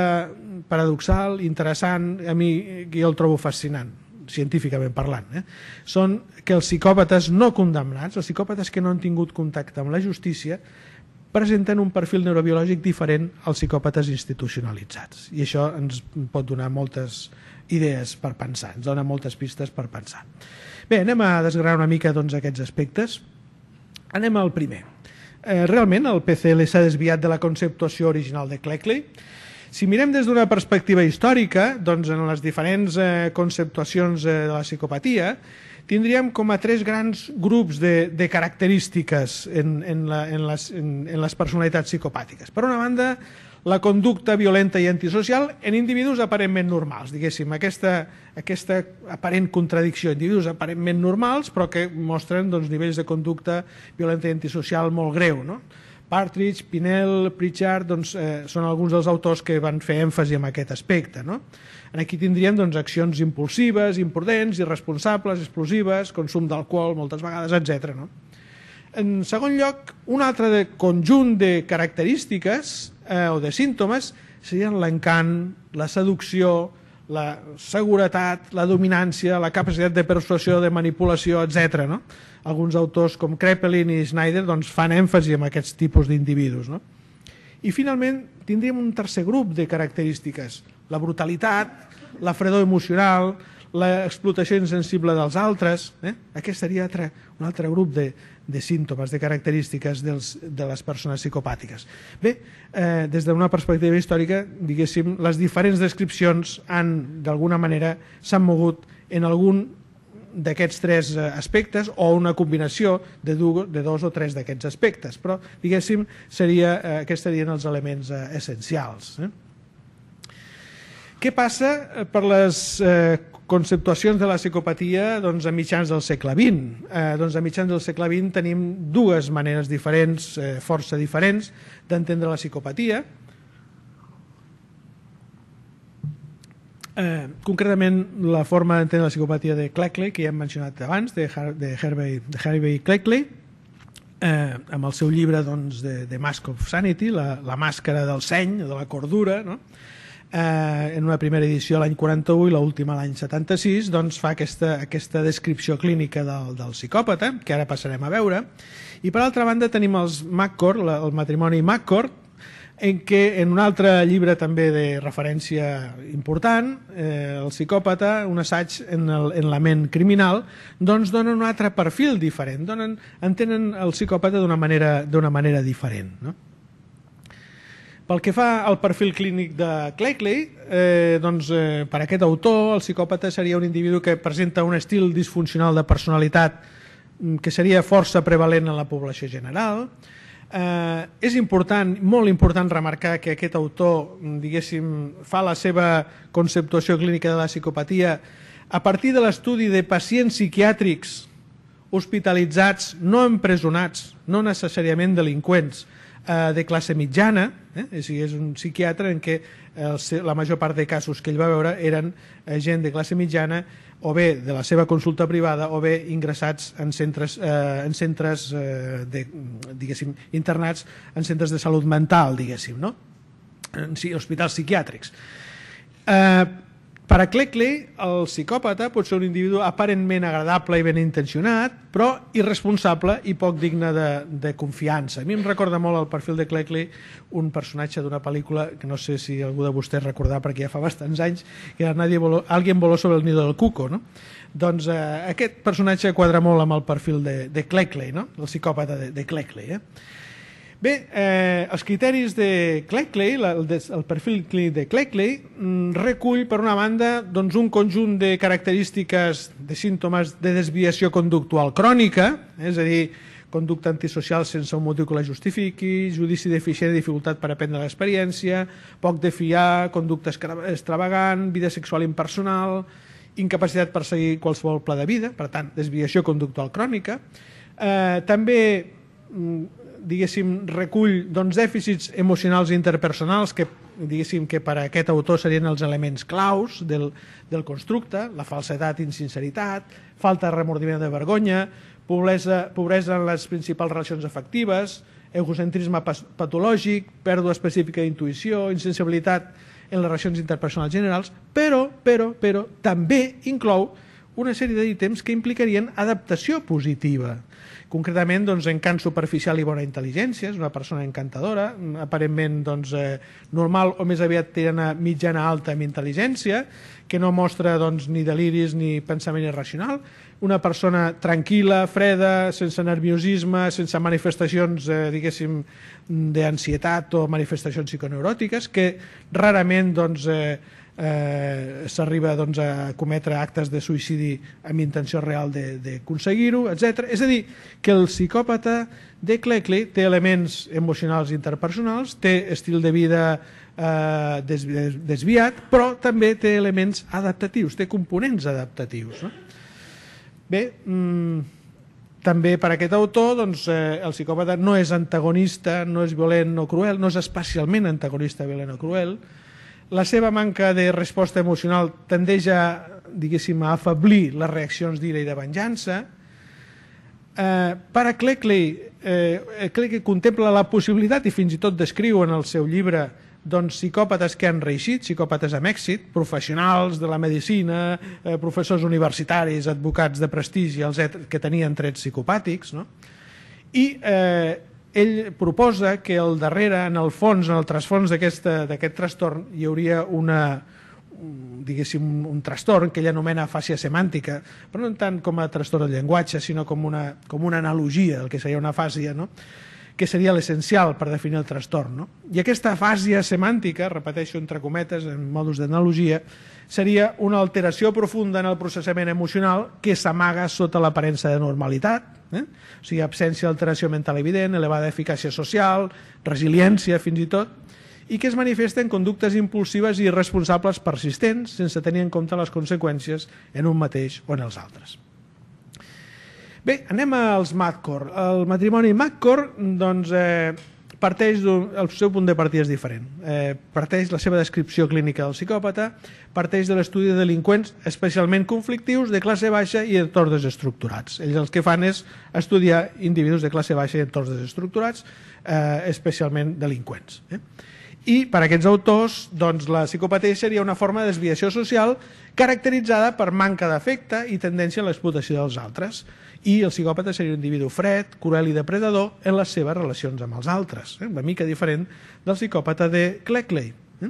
paradoxal, interessant, a mi jo el trobo fascinant, científicament parlant, eh? són que els psicòpates no condemnats, els psicòpates que no han tingut contacte amb la justícia, presenten un perfil neurobiològic diferent als psicòpates institucionalitzats. I això ens pot donar moltes idees per pensar, ens dona moltes pistes per pensar. Bé, anem a desgranar una mica doncs, aquests aspectes. Anem al primer. Eh, realment el PCL s'ha desviat de la conceptuació original de Cleckley? Si mirem des d'una perspectiva històrica, doncs en les diferents eh, conceptuacions eh, de la psicopatia, tindríem com a tres grans grups de, de característiques en, en, la, en, les, en, en les personalitats psicopàtiques. Per una banda, la conducta violenta i antisocial en individus aparentment normals, diguéssim, aquesta, aquesta aparent contradicció, individus aparentment normals però que mostren doncs, nivells de conducta violenta i antisocial molt greu. No? Partridge, Pinel, Pritchard doncs, eh, són alguns dels autors que van fer èmfasi en aquest aspecte. No? Aquí tindríem doncs, accions impulsives, imprudents, irresponsables, explosives, consum d'alcohol moltes vegades, etc. No? En segon lloc, un altre de conjunt de característiques eh, o de símptomes serien l'encant, la seducció, la seguretat, la dominància, la capacitat de persuasió, de manipulació, etc. No? Alguns autors com Kreppelin i Schneider doncs, fan èmfasi en aquests tipus d'individus. No? I finalment tindríem un tercer grup de característiques, la brutalitat, la fredor emocional, l'explotació insensible dels altres. Eh? Aquest seria altre, un altre grup de, de símptomes, de característiques dels, de les persones psicopàtiques. Bé, eh, des d'una perspectiva històrica, diguéssim, les diferents descripcions han, d'alguna manera, s'han mogut en algun d'aquests tres eh, aspectes o una combinació de, du, de dos o tres d'aquests aspectes, però diguéssim, seria, eh, aquests serien els elements eh, essencials. Eh? Què passa eh, per les eh, conceptuacions de la psicopatia doncs, a mitjans del segle XX? Eh, doncs, a mitjans del segle XX tenim dues maneres diferents, eh, força diferents, d'entendre la psicopatia. Eh, concretament, la forma d'entendre la psicopatia de Cleckley, que ja hem mencionat abans, de, Har de, Hervey, de Harvey Cleckley, eh, amb el seu llibre doncs, de, de Mask of Sanity, la, la màscara del seny, de la cordura, no? eh, en una primera edició l'any 41 i l'última l'any 76, doncs fa aquesta, aquesta descripció clínica del, del psicòpata, que ara passarem a veure. I per altra banda tenim els McCord, la, el matrimoni McCord, en què en un altre llibre també de referència important, eh, El psicòpata, un assaig en, el, en la ment criminal, doncs donen un altre perfil diferent, donen, entenen el psicòpata d'una manera, manera diferent. No? Pel que fa al perfil clínic de Cleckley, eh, doncs, eh, per aquest autor, el psicòpata seria un individu que presenta un estil disfuncional de personalitat mm, que seria força prevalent en la població general. Eh, és important, molt important remarcar que aquest autor, mm, diguéssim, fa la seva conceptuació clínica de la psicopatia a partir de l'estudi de pacients psiquiàtrics hospitalitzats, no empresonats, no necessàriament delinqüents, Eh, de classe mitjana, eh? és, és un psiquiatre en què el, la major part de casos que ell va veure eren eh, gent de classe mitjana o bé de la seva consulta privada o bé ingressats en centres, eh, en centres eh, de, diguéssim, internats en centres de salut mental, diguéssim, no? en hospitals psiquiàtrics. Eh, per a Clecle, el psicòpata pot ser un individu aparentment agradable i ben intencionat, però irresponsable i poc digne de, de confiança. A mi em recorda molt el perfil de Clecle un personatge d'una pel·lícula que no sé si algú de vostès recordar perquè ja fa bastants anys, que era Nadie voló, Alguien voló sobre el nido del cuco. No? Doncs eh, aquest personatge quadra molt amb el perfil de, de Clecle, no? el psicòpata de, de Clecle. Eh? Bé, eh, els criteris de Cleckley, el, el perfil clínic de Cleckley, mm, recull, per una banda, doncs un conjunt de característiques de símptomes de desviació conductual crònica, eh, és a dir, conducta antisocial sense un motiu que la justifiqui, judici deficient i dificultat per aprendre l'experiència, poc de fiar, conducta extravagant, vida sexual impersonal, incapacitat per seguir qualsevol pla de vida, per tant, desviació conductual crònica. Eh, també mm, diguéssim, recull doncs, dèficits emocionals i interpersonals que, diguéssim, que per a aquest autor serien els elements claus del, del constructe, la falsedat i insinceritat, falta de remordiment de vergonya, pobresa, pobresa en les principals relacions afectives, egocentrisme patològic, pèrdua específica d'intuïció, insensibilitat en les relacions interpersonals generals, però, però, però també inclou una sèrie d'ítems que implicarien adaptació positiva concretament doncs, encant superficial i bona intel·ligència, és una persona encantadora, aparentment doncs, eh, normal o més aviat té una mitjana alta amb intel·ligència, que no mostra doncs, ni deliris ni pensament irracional, una persona tranquil·la, freda, sense nerviosisme, sense manifestacions, eh, diguéssim, d'ansietat o manifestacions psiconeuròtiques, que rarament doncs, eh, eh, s'arriba doncs, a cometre actes de suïcidi amb intenció real d'aconseguir-ho, etc. És a dir, que el psicòpata de Cleckley té elements emocionals i interpersonals, té estil de vida eh, desviat, però també té elements adaptatius, té components adaptatius. No? Bé, mmm, també per aquest autor doncs, eh, el psicòpata no és antagonista, no és violent o no cruel, no és especialment antagonista, violent o cruel, la seva manca de resposta emocional tendeix a, diguéssim, a afablir les reaccions d'ira i de venjança. Eh, per a Cleckley, eh, Cleckley contempla la possibilitat i fins i tot descriu en el seu llibre doncs, psicòpates que han reeixit, psicòpates amb èxit, professionals de la medicina, eh, professors universitaris, advocats de prestigi, els que tenien trets psicopàtics, no? I eh, ell proposa que al darrere, en el fons, en el trasfons d'aquest trastorn, hi hauria una, diguéssim, un, un trastorn que ell anomena fàcia semàntica, però no tant com a trastorn de llenguatge, sinó com una, com una analogia, el que seria una fàcia, no? que seria l'essencial per definir el trastorn. No? I aquesta fàsia semàntica, repeteixo entre cometes en modus d'analogia, seria una alteració profunda en el processament emocional que s'amaga sota l'aparença de normalitat, eh? o sigui, absència d'alteració mental evident, elevada eficàcia social, resiliència fins i tot, i que es manifesten conductes impulsives i irresponsables persistents, sense tenir en compte les conseqüències en un mateix o en els altres. Bé, anem als Madcore. El matrimoni Madcore, doncs, eh, parteix d'un... El seu punt de partida és diferent. Eh, parteix la seva descripció clínica del psicòpata, parteix de l'estudi de delinqüents especialment conflictius, de classe baixa i entorns desestructurats. Ells el que fan és estudiar individus de classe baixa i entorns desestructurats, eh, especialment delinqüents. Eh? I per aquests autors, doncs, la psicopatia seria una forma de desviació social caracteritzada per manca d'afecte i tendència a l'explotació dels altres i el psicòpata seria un individu fred, cruel i depredador en les seves relacions amb els altres, eh? una mica diferent del psicòpata de Cleckley. Eh?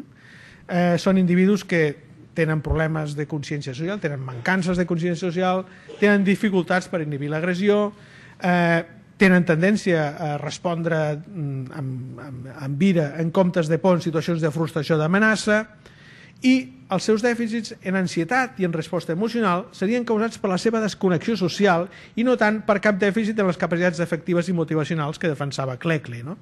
Eh, són individus que tenen problemes de consciència social, tenen mancances de consciència social, tenen dificultats per inhibir l'agressió, eh, tenen tendència a respondre mm, amb, amb, amb ira en comptes de por en situacions de frustració d'amenaça, eh, i els seus dèficits en ansietat i en resposta emocional serien causats per la seva desconnexió social i no tant per cap dèficit en les capacitats efectives i motivacionals que defensava Cleckley. No?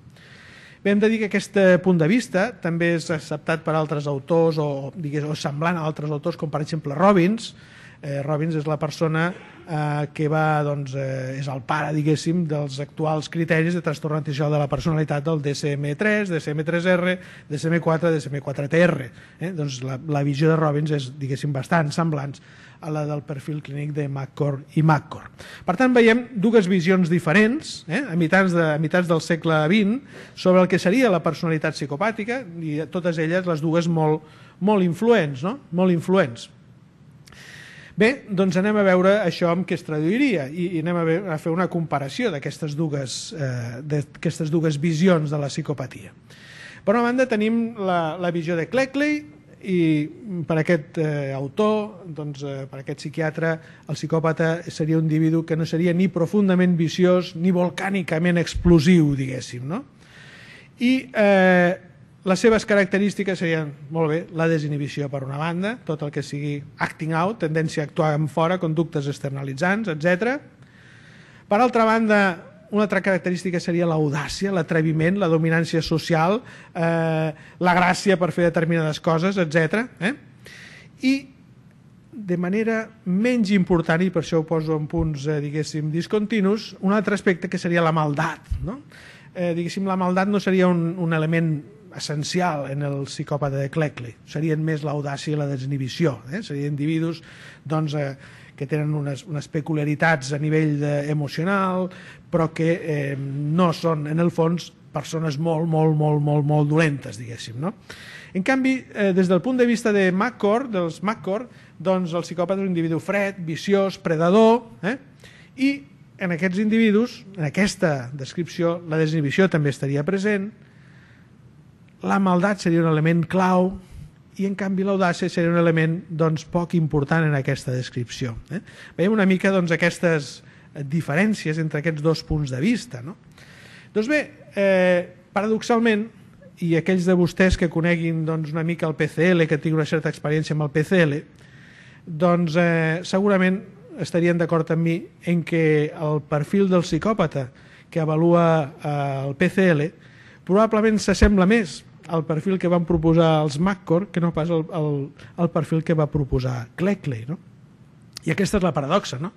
Bé, hem de dir que aquest eh, punt de vista també és acceptat per altres autors o, digués, o semblant a altres autors, com per exemple Robbins. Eh, Robbins és la persona Eh, que va, doncs, eh, és el pare, diguéssim, dels actuals criteris de trastorn antisocial de la personalitat del DSM-3, DSM-3R, DSM-4, DSM-4TR. Eh? Doncs la, la visió de Robbins és, diguéssim, bastant semblants a la del perfil clínic de McCord i McCord. Per tant, veiem dues visions diferents, eh, a, mitjans de, a mitjans del segle XX, sobre el que seria la personalitat psicopàtica, i totes elles, les dues, molt, molt influents, no? molt influents. Bé, doncs anem a veure això amb què es traduiria i, i anem a, veure, a fer una comparació d'aquestes dues, eh, dues visions de la psicopatia. Per una banda tenim la, la visió de Cleckley i per aquest eh, autor, doncs, eh, per aquest psiquiatre, el psicòpata seria un individu que no seria ni profundament viciós ni volcànicament explosiu, diguéssim. No? I eh, les seves característiques serien, molt bé, la desinhibició per una banda, tot el que sigui acting out, tendència a actuar en fora, conductes externalitzants, etc. Per altra banda, una altra característica seria l'audàcia, l'atreviment, la dominància social, eh, la gràcia per fer determinades coses, etc. Eh? I de manera menys important, i per això ho poso en punts, eh, diguéssim, discontinus, un altre aspecte que seria la maldat. No? Eh, diguéssim, la maldat no seria un, un element essencial en el psicòpata de Cleckley. Serien més l'audàcia i la desinhibició. Eh? Serien individus doncs, eh, que tenen unes, unes peculiaritats a nivell de, emocional, però que eh, no són, en el fons, persones molt, molt, molt, molt, molt dolentes, diguéssim. No? En canvi, eh, des del punt de vista de Macor, dels Macor, doncs el psicòpata és un individu fred, viciós, predador, eh? i en aquests individus, en aquesta descripció, la desinhibició també estaria present, la maldat seria un element clau i en canvi l'audàcia seria un element doncs, poc important en aquesta descripció. Eh? Veiem una mica doncs, aquestes diferències entre aquests dos punts de vista. No? Doncs bé, eh, paradoxalment, i aquells de vostès que coneguin doncs, una mica el PCL, que tinguin una certa experiència amb el PCL, doncs eh, segurament estarien d'acord amb mi en que el perfil del psicòpata que avalua eh, el PCL probablement s'assembla més el perfil que van proposar els MacCor que no pas el, el, el perfil que va proposar Cleckley. No? I aquesta és la paradoxa. No?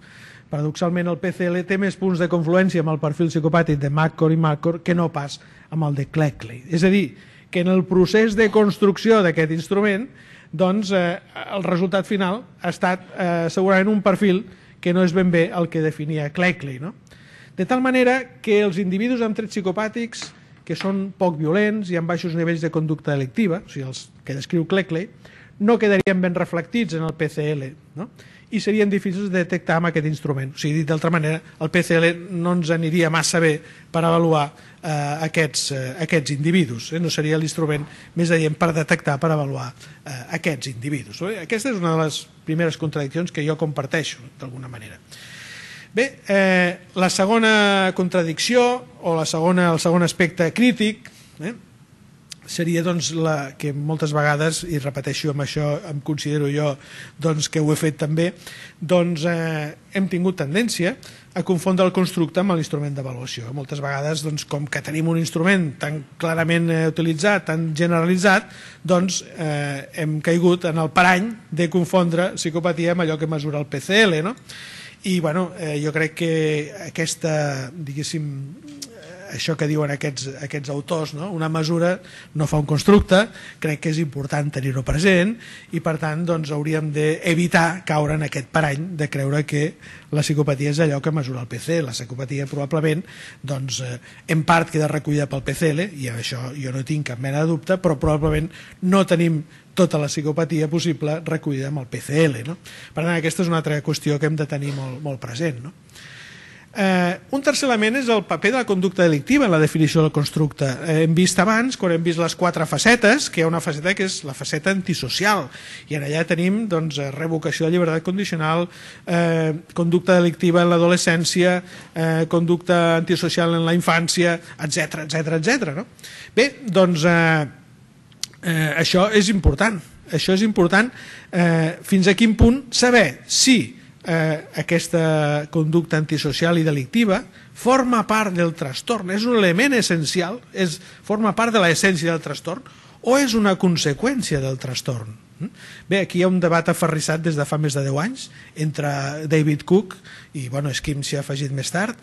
Paradoxalment, el PCL té més punts de confluència amb el perfil psicopàtic de MacCor i MacCor que no pas amb el de Cleckley. És a dir, que en el procés de construcció d'aquest instrument doncs, eh, el resultat final ha estat eh, segurament un perfil que no és ben bé el que definia Cleckley. No? De tal manera que els individus amb trets psicopàtics que són poc violents i amb baixos nivells de conducta delictiva, o sigui, els que descriu Cleckley, no quedarien ben reflectits en el PCL no? i serien difícils de detectar amb aquest instrument. O sigui, dit d'altra manera, el PCL no ens aniria massa bé per avaluar eh, aquests, eh, aquests individus. Eh? No seria l'instrument més adient per detectar, per avaluar eh, aquests individus. Eh? Aquesta és una de les primeres contradiccions que jo comparteixo, d'alguna manera. Eh? Bé, eh, la segona contradicció o la segona, el segon aspecte crític eh, seria doncs, la que moltes vegades, i repeteixo amb això, em considero jo doncs, que ho he fet també, doncs, eh, hem tingut tendència a confondre el constructe amb l'instrument d'avaluació. Moltes vegades, doncs, com que tenim un instrument tan clarament eh, utilitzat, tan generalitzat, doncs eh, hem caigut en el parany de confondre psicopatia amb allò que mesura el PCL, no? i bueno, eh, jo crec que aquesta diguéssim això que diuen aquests, aquests autors, no? una mesura no fa un constructe, crec que és important tenir-ho present i per tant doncs, hauríem d'evitar caure en aquest parany de creure que la psicopatia és allò que mesura el PC, la psicopatia probablement doncs, eh, en part queda recollida pel PCL i això jo no tinc cap mena de dubte, però probablement no tenim tota la psicopatia possible recollida amb el PCL. No? Per tant, aquesta és una altra qüestió que hem de tenir molt, molt present. No? Eh, un tercer element és el paper de la conducta delictiva en la definició del constructe. Eh, hem vist abans, quan hem vist les quatre facetes, que hi ha una faceta que és la faceta antisocial, i en allà tenim doncs, eh, revocació de llibertat condicional, eh, conducta delictiva en l'adolescència, eh, conducta antisocial en la infància, etc etc etc. No? Bé, doncs eh, eh, això és important. Això és important eh, fins a quin punt saber si eh, aquesta conducta antisocial i delictiva forma part del trastorn, és un element essencial, és, forma part de l'essència del trastorn o és una conseqüència del trastorn? Mm? Bé, aquí hi ha un debat aferrissat des de fa més de 10 anys entre David Cook i bueno, és Kim s'hi ha afegit més tard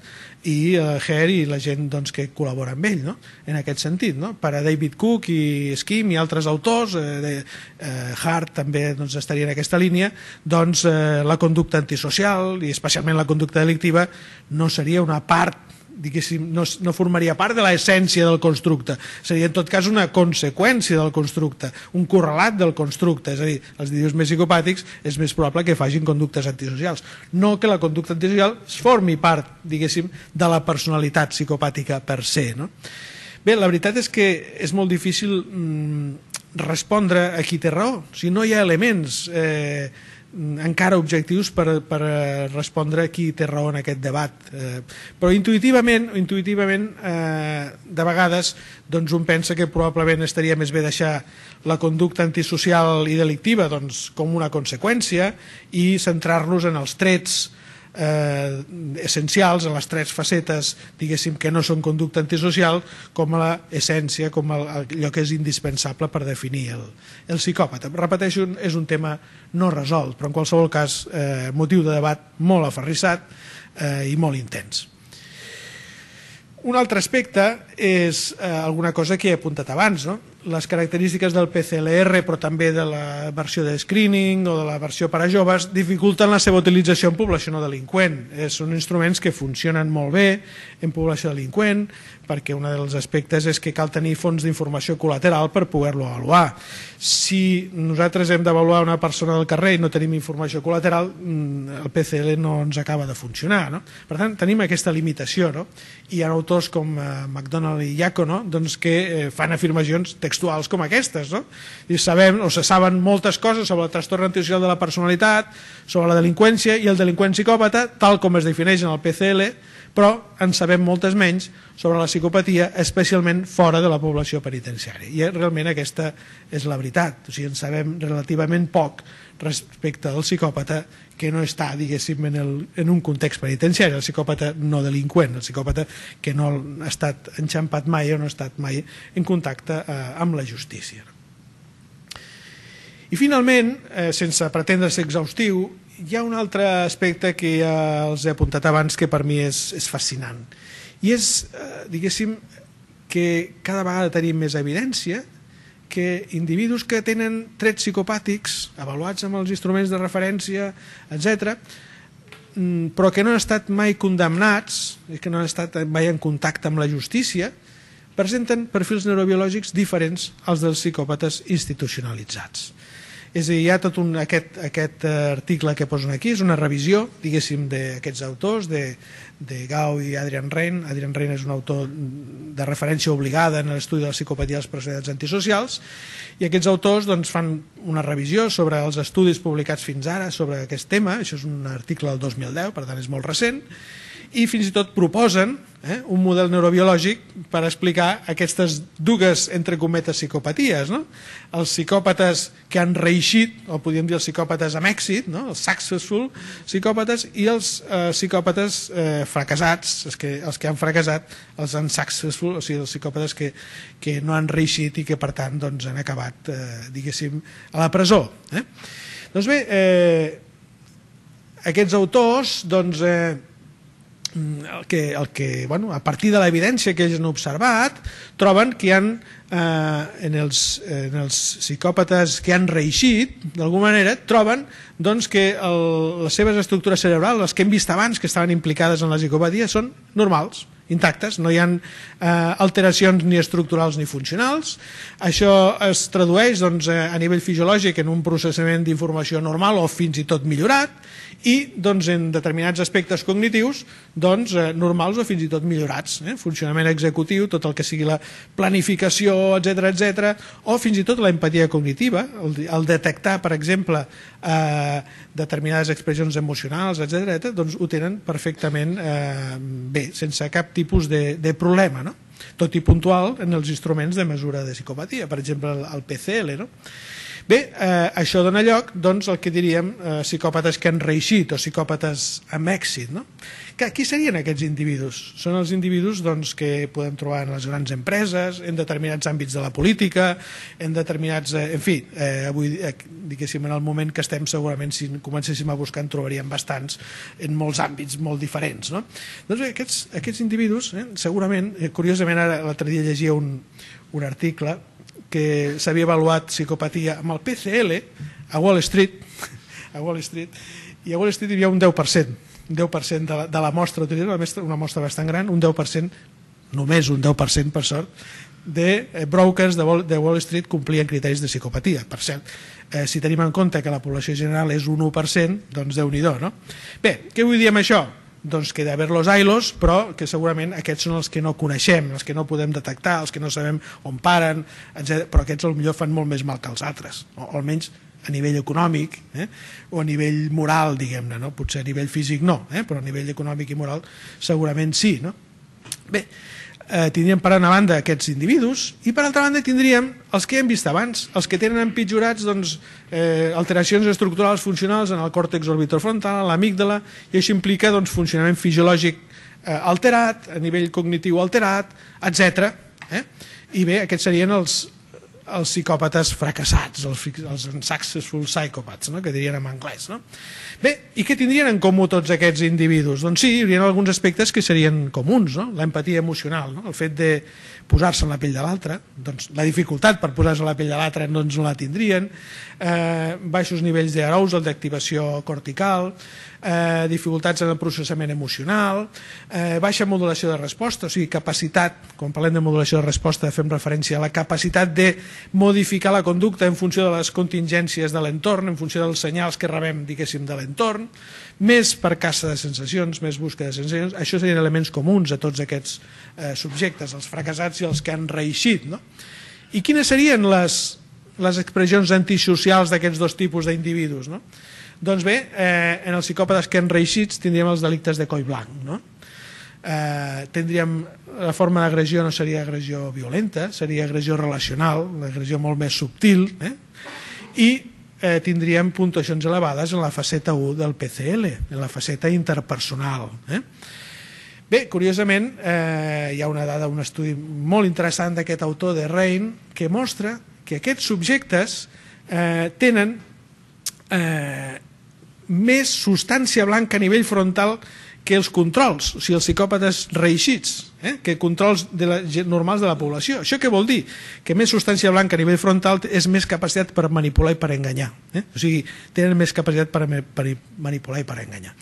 i uh, Her i la gent doncs, que col·labora amb ell, no? en aquest sentit. No? Per a David Cook i Skim i altres autors, eh, de, eh, Hart també doncs, estaria en aquesta línia, doncs eh, la conducta antisocial i especialment la conducta delictiva no seria una part diguéssim, no, no formaria part de l'essència del constructe, seria en tot cas una conseqüència del constructe, un correlat del constructe, és a dir, els individus més psicopàtics és més probable que facin conductes antisocials, no que la conducta antisocial formi part, diguéssim, de la personalitat psicopàtica per se. No? Bé, la veritat és que és molt difícil mm, respondre a qui té raó, si no hi ha elements... Eh, Mm, encara objectius per, per eh, respondre qui té raó en aquest debat. Eh, però intuïtivament, intuïtivament eh, de vegades doncs un pensa que probablement estaria més bé deixar la conducta antisocial i delictiva doncs, com una conseqüència i centrar-nos en els trets eh, essencials, a les tres facetes, diguéssim, que no són conducta antisocial, com a l'essència, com a allò que és indispensable per definir el, el psicòpata. Repeteixo, és un tema no resolt, però en qualsevol cas eh, motiu de debat molt aferrissat eh, i molt intens. Un altre aspecte és eh, alguna cosa que he apuntat abans, no? les característiques del PCLR, però també de la versió de screening o de la versió per a joves, dificulten la seva utilització en població no delinqüent. són instruments que funcionen molt bé en població delinqüent, perquè un dels aspectes és que cal tenir fons d'informació col·lateral per poder-lo avaluar. Si nosaltres hem d'avaluar una persona del carrer i no tenim informació col·lateral, mm, el PCL no ens acaba de funcionar. No? Per tant, tenim aquesta limitació. No? Hi ha autors com eh, McDonald i Iaco no? doncs que eh, fan afirmacions textuals com aquestes. No? I sabem, o se saben moltes coses sobre el trastorn antisocial de la personalitat, sobre la delinqüència i el delinqüent psicòpata, tal com es defineix en el PCL, però en sabem moltes menys sobre la psicopatia, especialment fora de la població penitenciària. I realment aquesta és la veritat, o sigui, en sabem relativament poc respecte del psicòpata que no està, diguéssim, en, el, en un context penitenciari, el psicòpata no delinqüent, el psicòpata que no ha estat enxampat mai o no ha estat mai en contacte eh, amb la justícia. I finalment, eh, sense pretendre ser exhaustiu, hi ha un altre aspecte que ja els he apuntat abans que per mi és, és fascinant. I és, eh, diguéssim, que cada vegada tenim més evidència que individus que tenen trets psicopàtics, avaluats amb els instruments de referència, etc, mm, però que no han estat mai condemnats, que no han estat mai en contacte amb la justícia, presenten perfils neurobiològics diferents als dels psicòpates institucionalitzats. És a dir, hi ha tot un, aquest, aquest eh, article que posen aquí, és una revisió, diguéssim, d'aquests autors, de, de Gau i Adrian Rein. Adrian Rein és un autor de referència obligada en l'estudi de la psicopatia i les personalitats antisocials, i aquests autors doncs, fan una revisió sobre els estudis publicats fins ara sobre aquest tema, això és un article del 2010, per tant és molt recent, i fins i tot proposen eh, un model neurobiològic per explicar aquestes dues, entre cometes, psicopaties. No? Els psicòpates que han reeixit, o podríem dir els psicòpates amb èxit, no? els successful psicòpates, i els eh, psicòpates eh, fracassats, els que, els que han fracassat, els unsuccessful, o sigui, els psicòpates que, que no han reeixit i que, per tant, doncs, han acabat, eh, diguéssim, a la presó. Eh? Doncs bé, eh, aquests autors, doncs... Eh, Mm, el que, el que bueno, a partir de l'evidència que ells han observat, troben que hi ha eh, en, els, en els psicòpates que han reeixit, d'alguna manera, troben doncs, que el, les seves estructures cerebrals, les que hem vist abans que estaven implicades en la psicopatia, són normals intactes, no hi ha eh, alteracions ni estructurals ni funcionals. Això es tradueix doncs, eh, a nivell fisiològic en un processament d'informació normal o fins i tot millorat i doncs, en determinats aspectes cognitius doncs, eh, normals o fins i tot millorats. Eh? Funcionament executiu, tot el que sigui la planificació, etc etc, o fins i tot la empatia cognitiva, el, el detectar, per exemple, eh, determinades expressions emocionals, etc, doncs ho tenen perfectament eh, bé, sense cap tipus de, de problema, no? tot i puntual en els instruments de mesura de psicopatia, per exemple el, el PCL. No? Bé, eh, això dona lloc doncs, el que diríem eh, psicòpates que han reeixit o psicòpates amb èxit. No? Que, qui serien aquests individus? Són els individus doncs, que podem trobar en les grans empreses, en determinats àmbits de la política, en determinats... Eh, en fi, eh, avui, eh, diguéssim, en el moment que estem segurament, si comencéssim a buscar, en trobaríem bastants en molts àmbits molt diferents. No? Doncs bé, aquests, aquests individus, eh, segurament, eh, curiosament, ara l'altre dia llegia un, un article que s'havia avaluat psicopatia amb el PCL a Wall Street, <laughs> a Wall Street i a Wall Street hi havia un 10%. 10% de la, de la mostra utilitzada, una mostra bastant gran, un 10%, només un 10% per sort, de eh, brokers de Wall, de Wall Street complien criteris de psicopatia. Per cert, eh, si tenim en compte que la població general és un 1%, doncs Déu-n'hi-do, no? Bé, què vull dir amb això? Doncs que d'haver-los ailos, però que segurament aquests són els que no coneixem, els que no podem detectar, els que no sabem on paren, etc. però aquests millor fan molt més mal que els altres, o almenys a nivell econòmic eh? o a nivell moral, diguem-ne, no? potser a nivell físic no, eh? però a nivell econòmic i moral segurament sí. No? Bé, eh, tindríem per una banda aquests individus i per altra banda tindríem els que hem vist abans, els que tenen empitjorats doncs, eh, alteracions estructurals funcionals en el còrtex orbitofrontal, en l'amígdala, i això implica doncs, funcionament fisiològic eh, alterat, a nivell cognitiu alterat, etc. Eh? I bé, aquests serien els, els psicòpates fracassats, els, els unsuccessful psychopaths, no? que dirien en anglès. No? Bé, i què tindrien en comú tots aquests individus? Doncs sí, hi haurien alguns aspectes que serien comuns, no? l'empatia emocional, no? el fet de posar-se en la pell de l'altre, doncs la dificultat per posar-se en la pell de l'altre doncs no la tindrien, eh, baixos nivells d'arous, d'activació cortical, eh, dificultats en el processament emocional, eh, baixa modulació de resposta, o sigui, capacitat, quan parlem de modulació de resposta fem referència a la capacitat de modificar la conducta en funció de les contingències de l'entorn, en funció dels senyals que rebem, diguéssim, de l'entorn, més per caça de sensacions, més busca de sensacions, això serien elements comuns a tots aquests eh, subjectes, els fracassats i els que han reeixit, no? I quines serien les, les expressions antisocials d'aquests dos tipus d'individus, no? Doncs bé, eh, en els psicòpates que han reixit tindríem els delictes de coi blanc, no? Eh, tindríem la forma d'agressió no seria agressió violenta, seria agressió relacional, una agressió molt més subtil, eh? i eh, tindríem puntuacions elevades en la faceta 1 del PCL, en la faceta interpersonal. Eh? Bé, curiosament, eh, hi ha una dada, un estudi molt interessant d'aquest autor de Rein, que mostra que aquests subjectes eh, tenen eh, més substància blanca a nivell frontal que els controls, o sigui, els psicòpates reeixits, eh? que controls de la, normals de la població. Això què vol dir? Que més substància blanca a nivell frontal és més capacitat per manipular i per enganyar. Eh? O sigui, tenen més capacitat per, per manipular i per enganyar.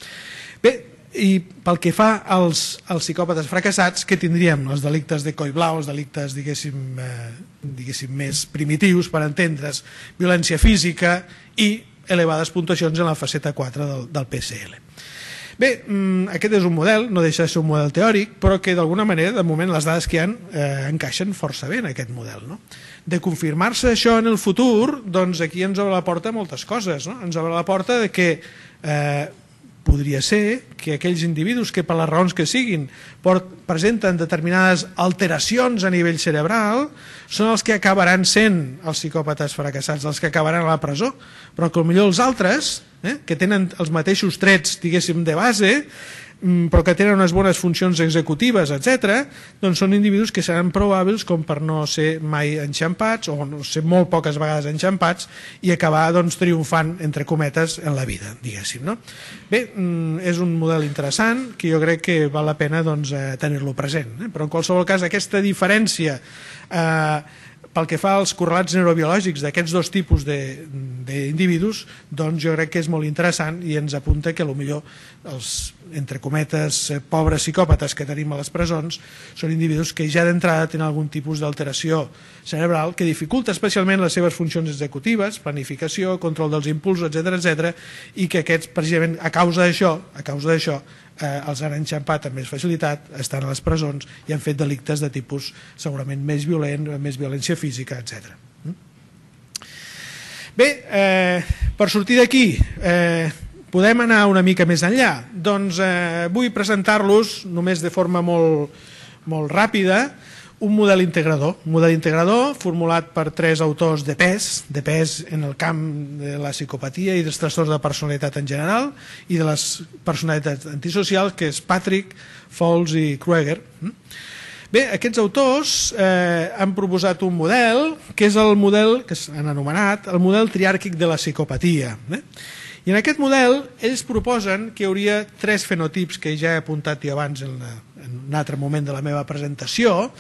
Bé, i pel que fa als, als psicòpates fracassats, què tindríem? Els delictes de coi blau, els delictes, diguéssim, eh, diguéssim més primitius, per entendre's, violència física i elevades puntuacions en la faceta 4 del, del PCL. Bé, mm, aquest és un model, no deixa de ser un model teòric, però que d'alguna manera, de moment, les dades que hi ha eh, encaixen força bé en aquest model. No? De confirmar-se això en el futur, doncs aquí ens obre la porta a moltes coses. No? Ens obre la porta de que eh, Podria ser que aquells individus que per les raons que siguin port, presenten determinades alteracions a nivell cerebral són els que acabaran sent els psicòpates fracassats, els que acabaran a la presó, però que potser els altres, eh, que tenen els mateixos trets, diguéssim, de base, Mm, però que tenen unes bones funcions executives, etc, doncs són individus que seran probables com per no ser mai enxampats o no ser molt poques vegades enxampats i acabar doncs, triomfant, entre cometes, en la vida, diguéssim. No? Bé, mm, és un model interessant que jo crec que val la pena doncs, eh, tenir-lo present, eh? però en qualsevol cas aquesta diferència eh, pel que fa als correlats neurobiològics d'aquests dos tipus d'individus, doncs jo crec que és molt interessant i ens apunta que millor els, entre cometes, pobres psicòpates que tenim a les presons són individus que ja d'entrada tenen algun tipus d'alteració cerebral que dificulta especialment les seves funcions executives, planificació, control dels impulsos, etc etc, i que aquests, precisament, a causa d'això, a causa d'això, eh, els han enxampat amb més facilitat, estan a les presons i han fet delictes de tipus segurament més violent, més violència física, etc. Mm? Bé, eh, per sortir d'aquí, eh, podem anar una mica més enllà. Doncs eh, vull presentar-los, només de forma molt, molt ràpida, un model integrador, un model integrador formulat per tres autors de pes, de pes en el camp de la psicopatia i dels trastorns de personalitat en general i de les personalitats antisocials, que és Patrick, Fowles i Krueger. Mm? Bé, aquests autors eh, han proposat un model que és el model que s'han anomenat el model triàrquic de la psicopatia. Eh? I en aquest model ells proposen que hi hauria tres fenotips que ja he apuntat i abans en la en un altre moment de la meva presentació,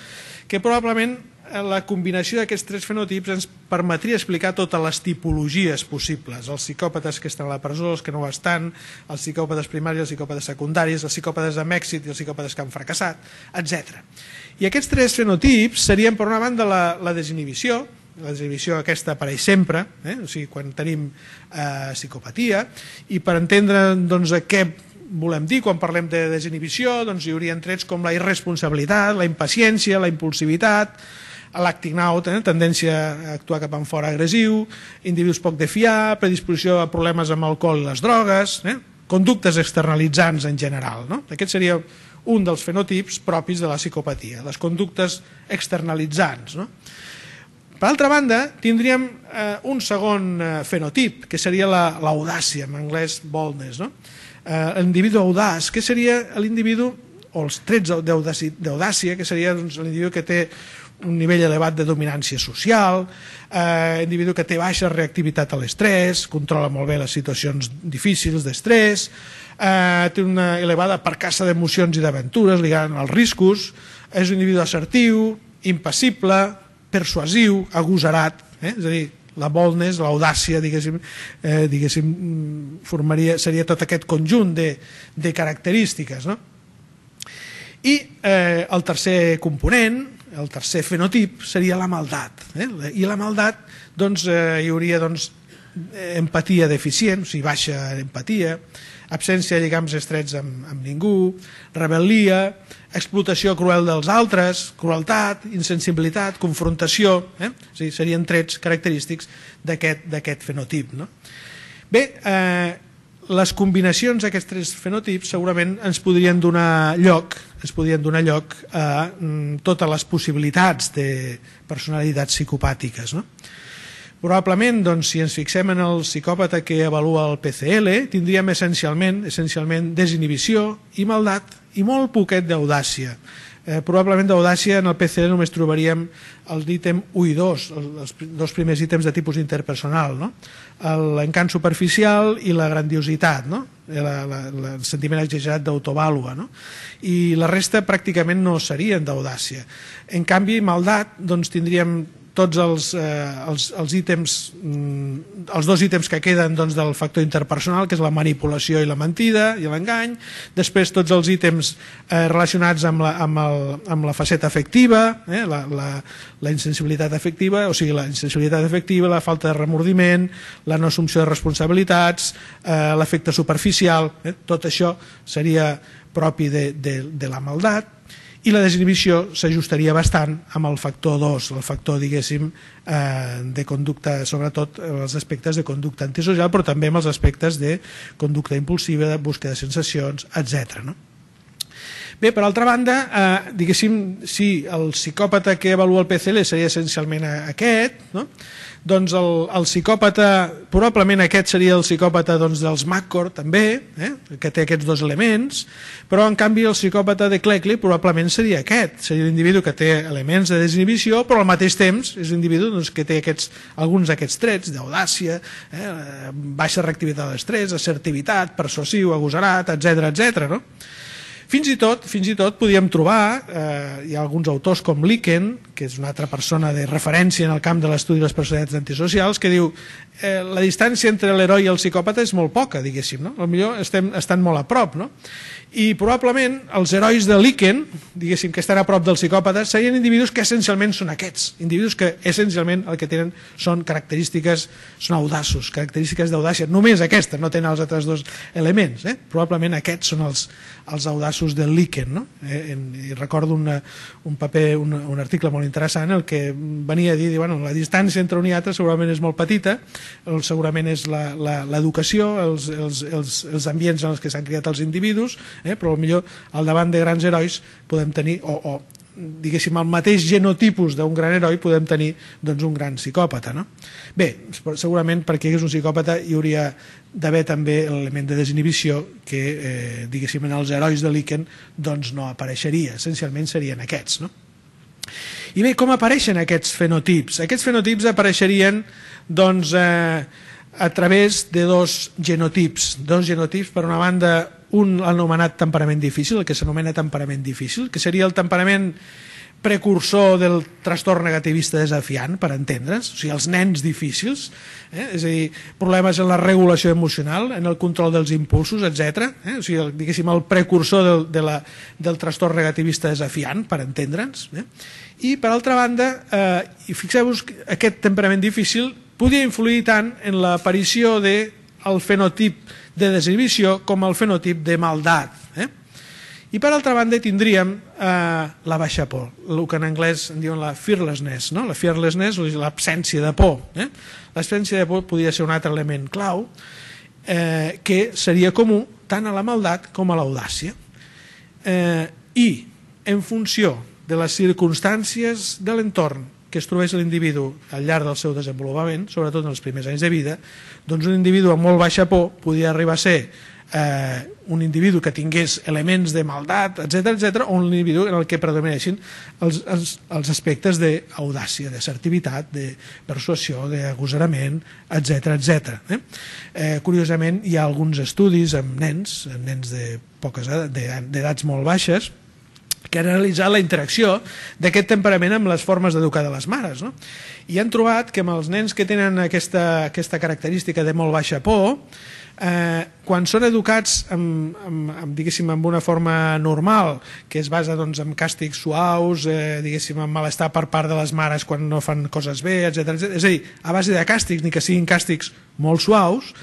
que probablement eh, la combinació d'aquests tres fenotips ens permetria explicar totes les tipologies possibles, els psicòpates que estan a la presó, els que no ho estan, els psicòpates primaris, els psicòpates secundaris, els psicòpates amb èxit i els psicòpates que han fracassat, etc. I aquests tres fenotips serien, per una banda, la, la desinhibició, la desinhibició aquesta apareix sempre, eh? o sigui, quan tenim eh, psicopatia, i per entendre doncs, a què volem dir quan parlem de desinhibició? Doncs hi haurien trets com la irresponsabilitat, la impaciència, la impulsivitat, lacting eh, tendència a actuar cap en fora agressiu, individus poc de fiar, predisposició a problemes amb alcohol i les drogues, eh, conductes externalitzants en general. No? Aquest seria un dels fenotips propis de la psicopatia, les conductes externalitzants. No? Per altra banda, tindríem eh, un segon eh, fenotip, que seria l'audàcia, la, en anglès boldness, no? eh, l'individu audaç, que seria l'individu o els trets d'audàcia, que seria doncs, l'individu que té un nivell elevat de dominància social, eh, individu que té baixa reactivitat a l'estrès, controla molt bé les situacions difícils d'estrès, eh, té una elevada percaça d'emocions i d'aventures ligant als riscos, és un individu assertiu, impassible, persuasiu, agosarat, eh? és a dir, la boldness, l'audàcia, diguéssim, eh, diguéssim formaria, seria tot aquest conjunt de, de característiques. No? I eh, el tercer component, el tercer fenotip, seria la maldat. Eh? I la maldat doncs, eh, hi hauria doncs, empatia deficient, o sigui, baixa empatia, absència de lligams estrets amb, amb ningú, rebel·lia, explotació cruel dels altres, crueltat, insensibilitat, confrontació, eh? o sigui, serien trets característics d'aquest fenotip. No? Bé, eh, les combinacions d'aquests tres fenotips segurament ens podrien donar lloc ens podrien donar lloc a mm, totes les possibilitats de personalitats psicopàtiques. No? Probablement, doncs, si ens fixem en el psicòpata que avalua el PCL, tindríem essencialment, essencialment desinhibició i maldat i molt poquet d'audàcia. Eh, probablement d'audàcia en el PCL només trobaríem el ítem 1 i 2, els dos primers ítems de tipus interpersonal, no? l'encant superficial i la grandiositat, no? Eh, la, la, la, el sentiment exagerat d'autovàlua. No? I la resta pràcticament no serien d'audàcia. En canvi, maldat doncs, tindríem tots els, eh, els, els ítems, mm, els dos ítems que queden doncs, del factor interpersonal, que és la manipulació i la mentida i l'engany, després tots els ítems eh, relacionats amb la, amb, el, amb la faceta afectiva, eh, la, la, la insensibilitat afectiva, o sigui, la insensibilitat afectiva, la falta de remordiment, la no assumpció de responsabilitats, eh, l'efecte superficial, eh, tot això seria propi de, de, de la maldat, i la desinhibició s'ajustaria bastant amb el factor 2, el factor, diguéssim, eh, de conducta, sobretot els aspectes de conducta antisocial, però també amb els aspectes de conducta impulsiva, de búsqueda de sensacions, etc. no? Bé, per altra banda, eh, diguéssim, si sí, el psicòpata que avalua el PCL seria essencialment aquest, no? doncs el, el psicòpata, probablement aquest seria el psicòpata doncs, dels Macor també, eh? que té aquests dos elements, però en canvi el psicòpata de Cleckley probablement seria aquest, seria l'individu que té elements de desinhibició, però al mateix temps és l'individu doncs, que té aquests, alguns d'aquests trets, d'audàcia, eh? baixa reactivitat d'estrès, assertivitat, persuasiu, agosarat, etc etc. no? Fins i tot, fins i tot podíem trobar, eh, hi ha alguns autors com Liken, que és una altra persona de referència en el camp de l'estudi de les personalitats antisocials, que diu eh, la distància entre l'heroi i el psicòpata és molt poca, diguéssim, no? Potser estem, estan molt a prop, no? i probablement els herois de Liken, diguéssim que estan a prop dels psicòpades, serien individus que essencialment són aquests, individus que essencialment el que tenen són característiques, són audaços, característiques d'audàcia, només aquestes, no tenen els altres dos elements, eh? probablement aquests són els, els audaços de Liken, no? Eh, en, i recordo una, un paper, un, un article molt interessant, el que venia a dir, bueno, la distància entre un i altre segurament és molt petita, segurament és l'educació, els, els, els, els ambients en els que s'han criat els individus, eh? però millor al davant de grans herois podem tenir, o, o diguéssim, el mateix genotipus d'un gran heroi podem tenir doncs, un gran psicòpata. No? Bé, segurament perquè és un psicòpata hi hauria d'haver també l'element de desinhibició que, eh, diguéssim, en els herois de Liken doncs, no apareixeria. Essencialment serien aquests. No? I bé, com apareixen aquests fenotips? Aquests fenotips apareixerien doncs, eh, a través de dos genotips. Dos genotips, per una banda, un anomenat temperament difícil, el que s'anomena temperament difícil, que seria el temperament precursor del trastorn negativista desafiant, per entendre'ns, o sigui, els nens difícils, eh? és a dir, problemes en la regulació emocional, en el control dels impulsos, etc. Eh? O sigui, el, diguéssim, el precursor del, de la, del trastorn negativista desafiant, per entendre'ns. Eh? I, per altra banda, eh, fixeu-vos que aquest temperament difícil podia influir tant en l'aparició del fenotip de desinhibició com el fenotip de maldat. Eh? I per altra banda tindríem eh, la baixa por, el que en anglès en diuen la fearlessness, no? la fearlessness és l'absència de por. Eh? L'absència de por podria ser un altre element clau eh, que seria comú tant a la maldat com a l'audàcia. Eh, I en funció de les circumstàncies de l'entorn que es trobés l'individu al llarg del seu desenvolupament, sobretot en els primers anys de vida, doncs un individu amb molt baixa por podia arribar a ser eh, un individu que tingués elements de maldat, etc etc, o un individu en el que predomineixin els, els, els aspectes d'audàcia, d'assertivitat, de persuasió, d'agosarament, etc etc. Eh? Eh, curiosament, hi ha alguns estudis amb nens, amb nens de poques d'edats molt baixes, que han analitzat la interacció d'aquest temperament amb les formes d'educar de les mares. No? I han trobat que amb els nens que tenen aquesta, aquesta característica de molt baixa por, eh, quan són educats amb, amb, amb, diguéssim, amb una forma normal, que es basa doncs, en càstigs suaus, eh, diguéssim, en malestar per part de les mares quan no fan coses bé, etc. És a dir, a base de càstigs, ni que siguin càstigs molt suaus,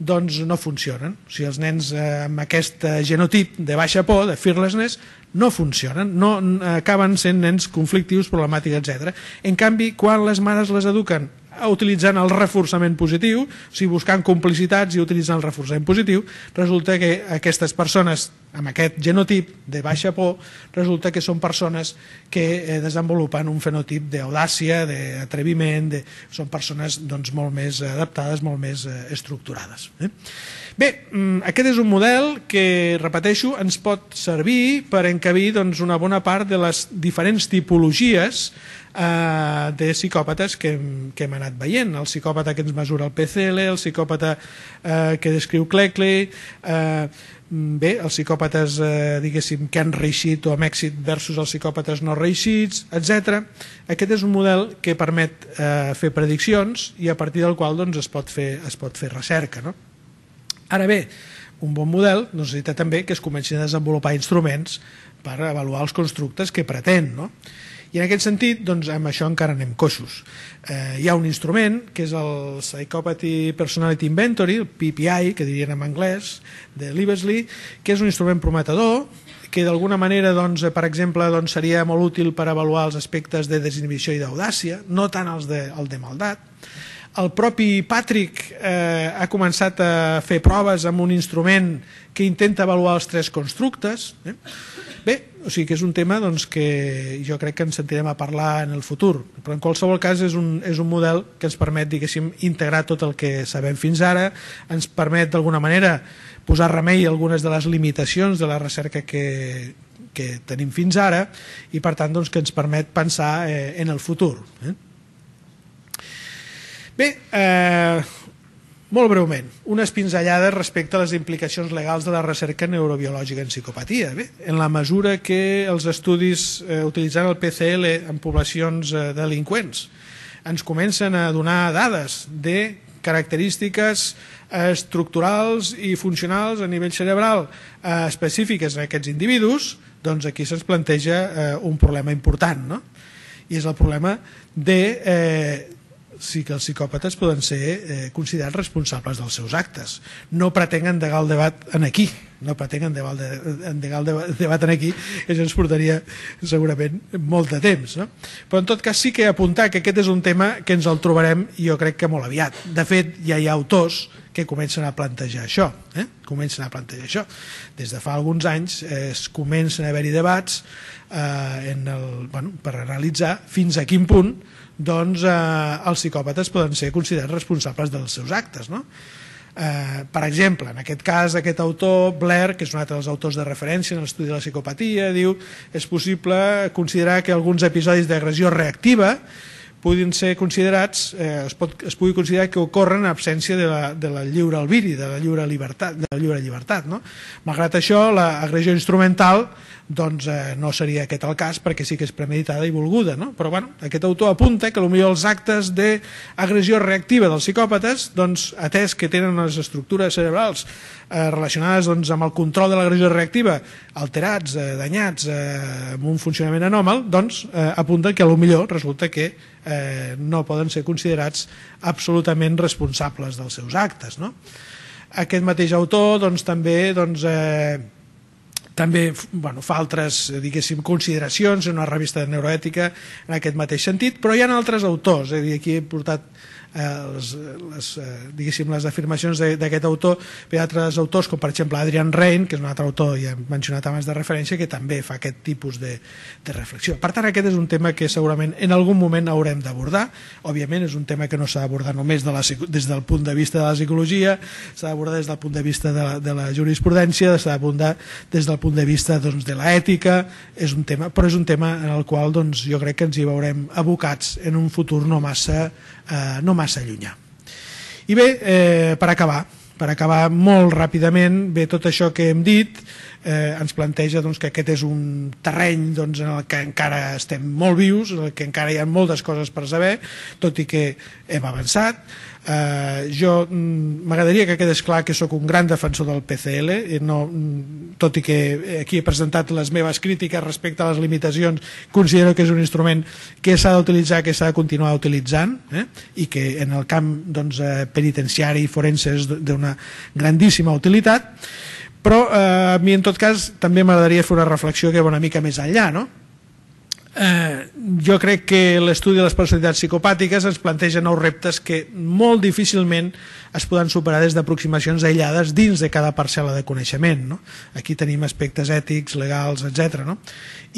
doncs no funcionen. O sigui, els nens eh, amb aquest eh, genotip de baixa por, de fearlessness, no funcionen, no acaben sent nens conflictius, problemàtics, etc. En canvi, quan les mares les eduquen utilitzant el reforçament positiu, o sigui, buscant complicitats i utilitzant el reforçament positiu, resulta que aquestes persones amb aquest genotip de baixa por, resulta que són persones que eh, desenvolupen un fenotip d'audàcia, d'atreviment, de... són persones doncs, molt més adaptades, molt més eh, estructurades. Eh? Bé, mm, aquest és un model que, repeteixo, ens pot servir per encabir doncs, una bona part de les diferents tipologies eh, de psicòpates que hem, que hem anat veient. El psicòpata que ens mesura el PCL, el psicòpata eh, que descriu Cleckley, eh, mm, bé, els psicòpates eh, diguéssim que han reixit o amb èxit versus els psicòpates no reixits, etc. Aquest és un model que permet eh, fer prediccions i a partir del qual doncs, es, pot fer, es pot fer recerca. No? Ara bé, un bon model necessita també que es comencin a desenvolupar instruments per avaluar els constructes que pretén. No? I en aquest sentit, doncs, amb això encara anem coixos. Eh, hi ha un instrument, que és el Psychopathy Personality Inventory, el PPI, que dirien en anglès, de Liversley, que és un instrument prometedor, que d'alguna manera, doncs, per exemple, doncs, seria molt útil per avaluar els aspectes de desinhibició i d'audàcia, no tant els de, el de maldat. El propi Patrick eh, ha començat a fer proves amb un instrument que intenta avaluar els tres constructes. Eh? Bé, o sigui que és un tema doncs, que jo crec que ens sentirem a parlar en el futur, però en qualsevol cas és un, és un model que ens permet diguéssim integrar tot el que sabem fins ara, ens permet d'alguna manera posar remei a algunes de les limitacions de la recerca que, que tenim fins ara i per tant doncs, que ens permet pensar eh, en el futur. Eh? Bé, eh, molt breument, unes pinzellades respecte a les implicacions legals de la recerca neurobiològica en psicopatia. Bé, en la mesura que els estudis eh, utilitzant el PCL en poblacions eh, delinqüents ens comencen a donar dades de característiques eh, estructurals i funcionals a nivell cerebral eh, específiques en aquests individus, doncs aquí se'ns planteja eh, un problema important, no? I és el problema de... Eh, sí que els psicòpates poden ser eh, considerats responsables dels seus actes. No pretenc endegar el debat en aquí, no pretenc endegar el, de, endegar el debat en aquí, que això ens portaria segurament molt de temps. No? Però en tot cas sí que apuntar que aquest és un tema que ens el trobarem jo crec que molt aviat. De fet, ja hi ha autors que comencen a plantejar això. Eh? Comencen a plantejar això. Des de fa alguns anys eh, es comencen a haver-hi debats eh, en el, bueno, per analitzar fins a quin punt doncs eh, els psicòpates poden ser considerats responsables dels seus actes. No? Eh, per exemple, en aquest cas, aquest autor, Blair, que és un altre dels autors de referència en l'estudi de la psicopatia, diu és possible considerar que alguns episodis d'agressió reactiva puguin ser considerats, eh, es, pot, es pugui considerar que ocorren en absència de la, de la lliure albiri, de la lliure llibertat. De la lliure llibertat no? Malgrat això, l'agressió instrumental doncs eh, no seria aquest el cas perquè sí que és premeditada i volguda no? però bueno, aquest autor apunta que potser els actes d'agressió reactiva dels psicòpates doncs, atès que tenen les estructures cerebrals eh, relacionades doncs, amb el control de l'agressió reactiva alterats, eh, danyats eh, amb un funcionament anòmal doncs eh, apunta que potser resulta que eh, no poden ser considerats absolutament responsables dels seus actes no? aquest mateix autor doncs, també doncs, eh, també bueno, fa altres diguéssim, consideracions en una revista de neuroètica en aquest mateix sentit, però hi ha altres autors, és eh? a dir, aquí he portat Eh, les, les, eh, diguéssim, les afirmacions d'aquest autor per altres autors, com per exemple Adrian Rein, que és un altre autor ja mencionat abans de referència, que també fa aquest tipus de, de reflexió. Per tant, aquest és un tema que segurament en algun moment haurem d'abordar. Òbviament és un tema que no s'ha d'abordar només de la, des del punt de vista de la psicologia, s'ha d'abordar des del punt de vista de la, de la jurisprudència, s'ha d'abordar des del punt de vista doncs, de l'ètica, és un tema, però és un tema en el qual doncs, jo crec que ens hi veurem abocats en un futur no massa eh, no massa llunyà. I bé, eh, per acabar, per acabar molt ràpidament, bé, tot això que hem dit eh, ens planteja doncs, que aquest és un terreny doncs, en el que encara estem molt vius, en el que encara hi ha moltes coses per saber, tot i que hem avançat. Eh, jo mm, m'agradaria que quedés clar que sóc un gran defensor del PCL, i eh, no, tot i que eh, aquí he presentat les meves crítiques respecte a les limitacions, considero que és un instrument que s'ha d'utilitzar, que s'ha de continuar utilitzant eh? i que en el camp doncs, eh, penitenciari i forense és d'una grandíssima utilitat, però eh, a mi en tot cas també m'agradaria fer una reflexió que va una mica més enllà, no? Eh, jo crec que l'estudi de les personalitats psicopàtiques ens planteja nous reptes que molt difícilment es poden superar des d'aproximacions aïllades dins de cada parcel·la de coneixement. No? Aquí tenim aspectes ètics, legals, etc. No?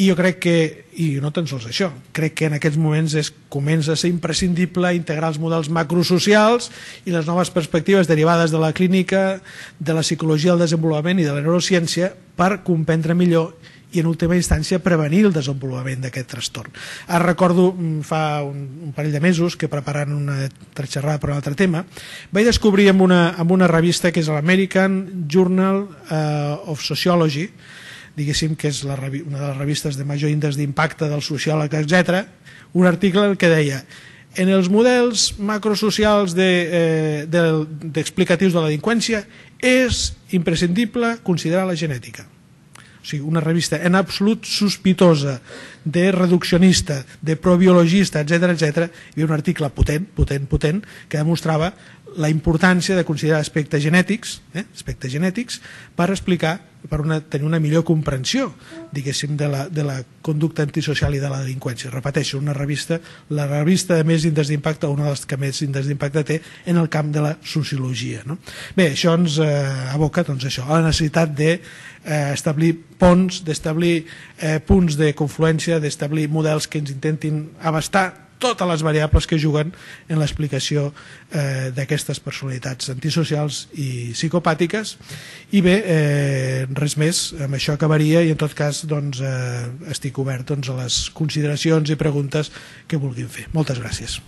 I jo crec que, i no tan sols això, crec que en aquests moments es comença a ser imprescindible integrar els models macrosocials i les noves perspectives derivades de la clínica, de la psicologia, del desenvolupament i de la neurociència per comprendre millor i en última instància prevenir el desenvolupament d'aquest trastorn. Ara recordo mm, fa un, un parell de mesos que preparant una xerrada per un altre tema vaig descobrir en una, en una revista que és l'American Journal eh, of Sociology diguéssim que és la, una de les revistes de major índex d'impacte del sociòleg, etc, un article que deia en els models macrosocials d'explicatius de, eh, de, de la delinqüència és imprescindible considerar la genètica o sigui, una revista en absolut sospitosa, de reduccionista, de probiologista, etc etc, hi havia un article potent, potent, potent, que demostrava la importància de considerar aspectes genètics, eh, aspectes genètics per explicar, per una, tenir una millor comprensió, diguéssim, de la, de la conducta antisocial i de la delinqüència. Repeteixo, una revista, la revista de més índex d'impacte, una de les que més índex d'impacte té en el camp de la sociologia. No? Bé, això ens eh, aboca doncs, això, a la necessitat de eh, establir ponts, d'establir eh, punts de confluència, d'establir models que ens intentin abastar totes les variables que juguen en l'explicació eh, d'aquestes personalitats antisocials i psicopàtiques i bé, eh, res més amb això acabaria i en tot cas doncs, eh, estic obert doncs, a les consideracions i preguntes que vulguin fer. Moltes gràcies.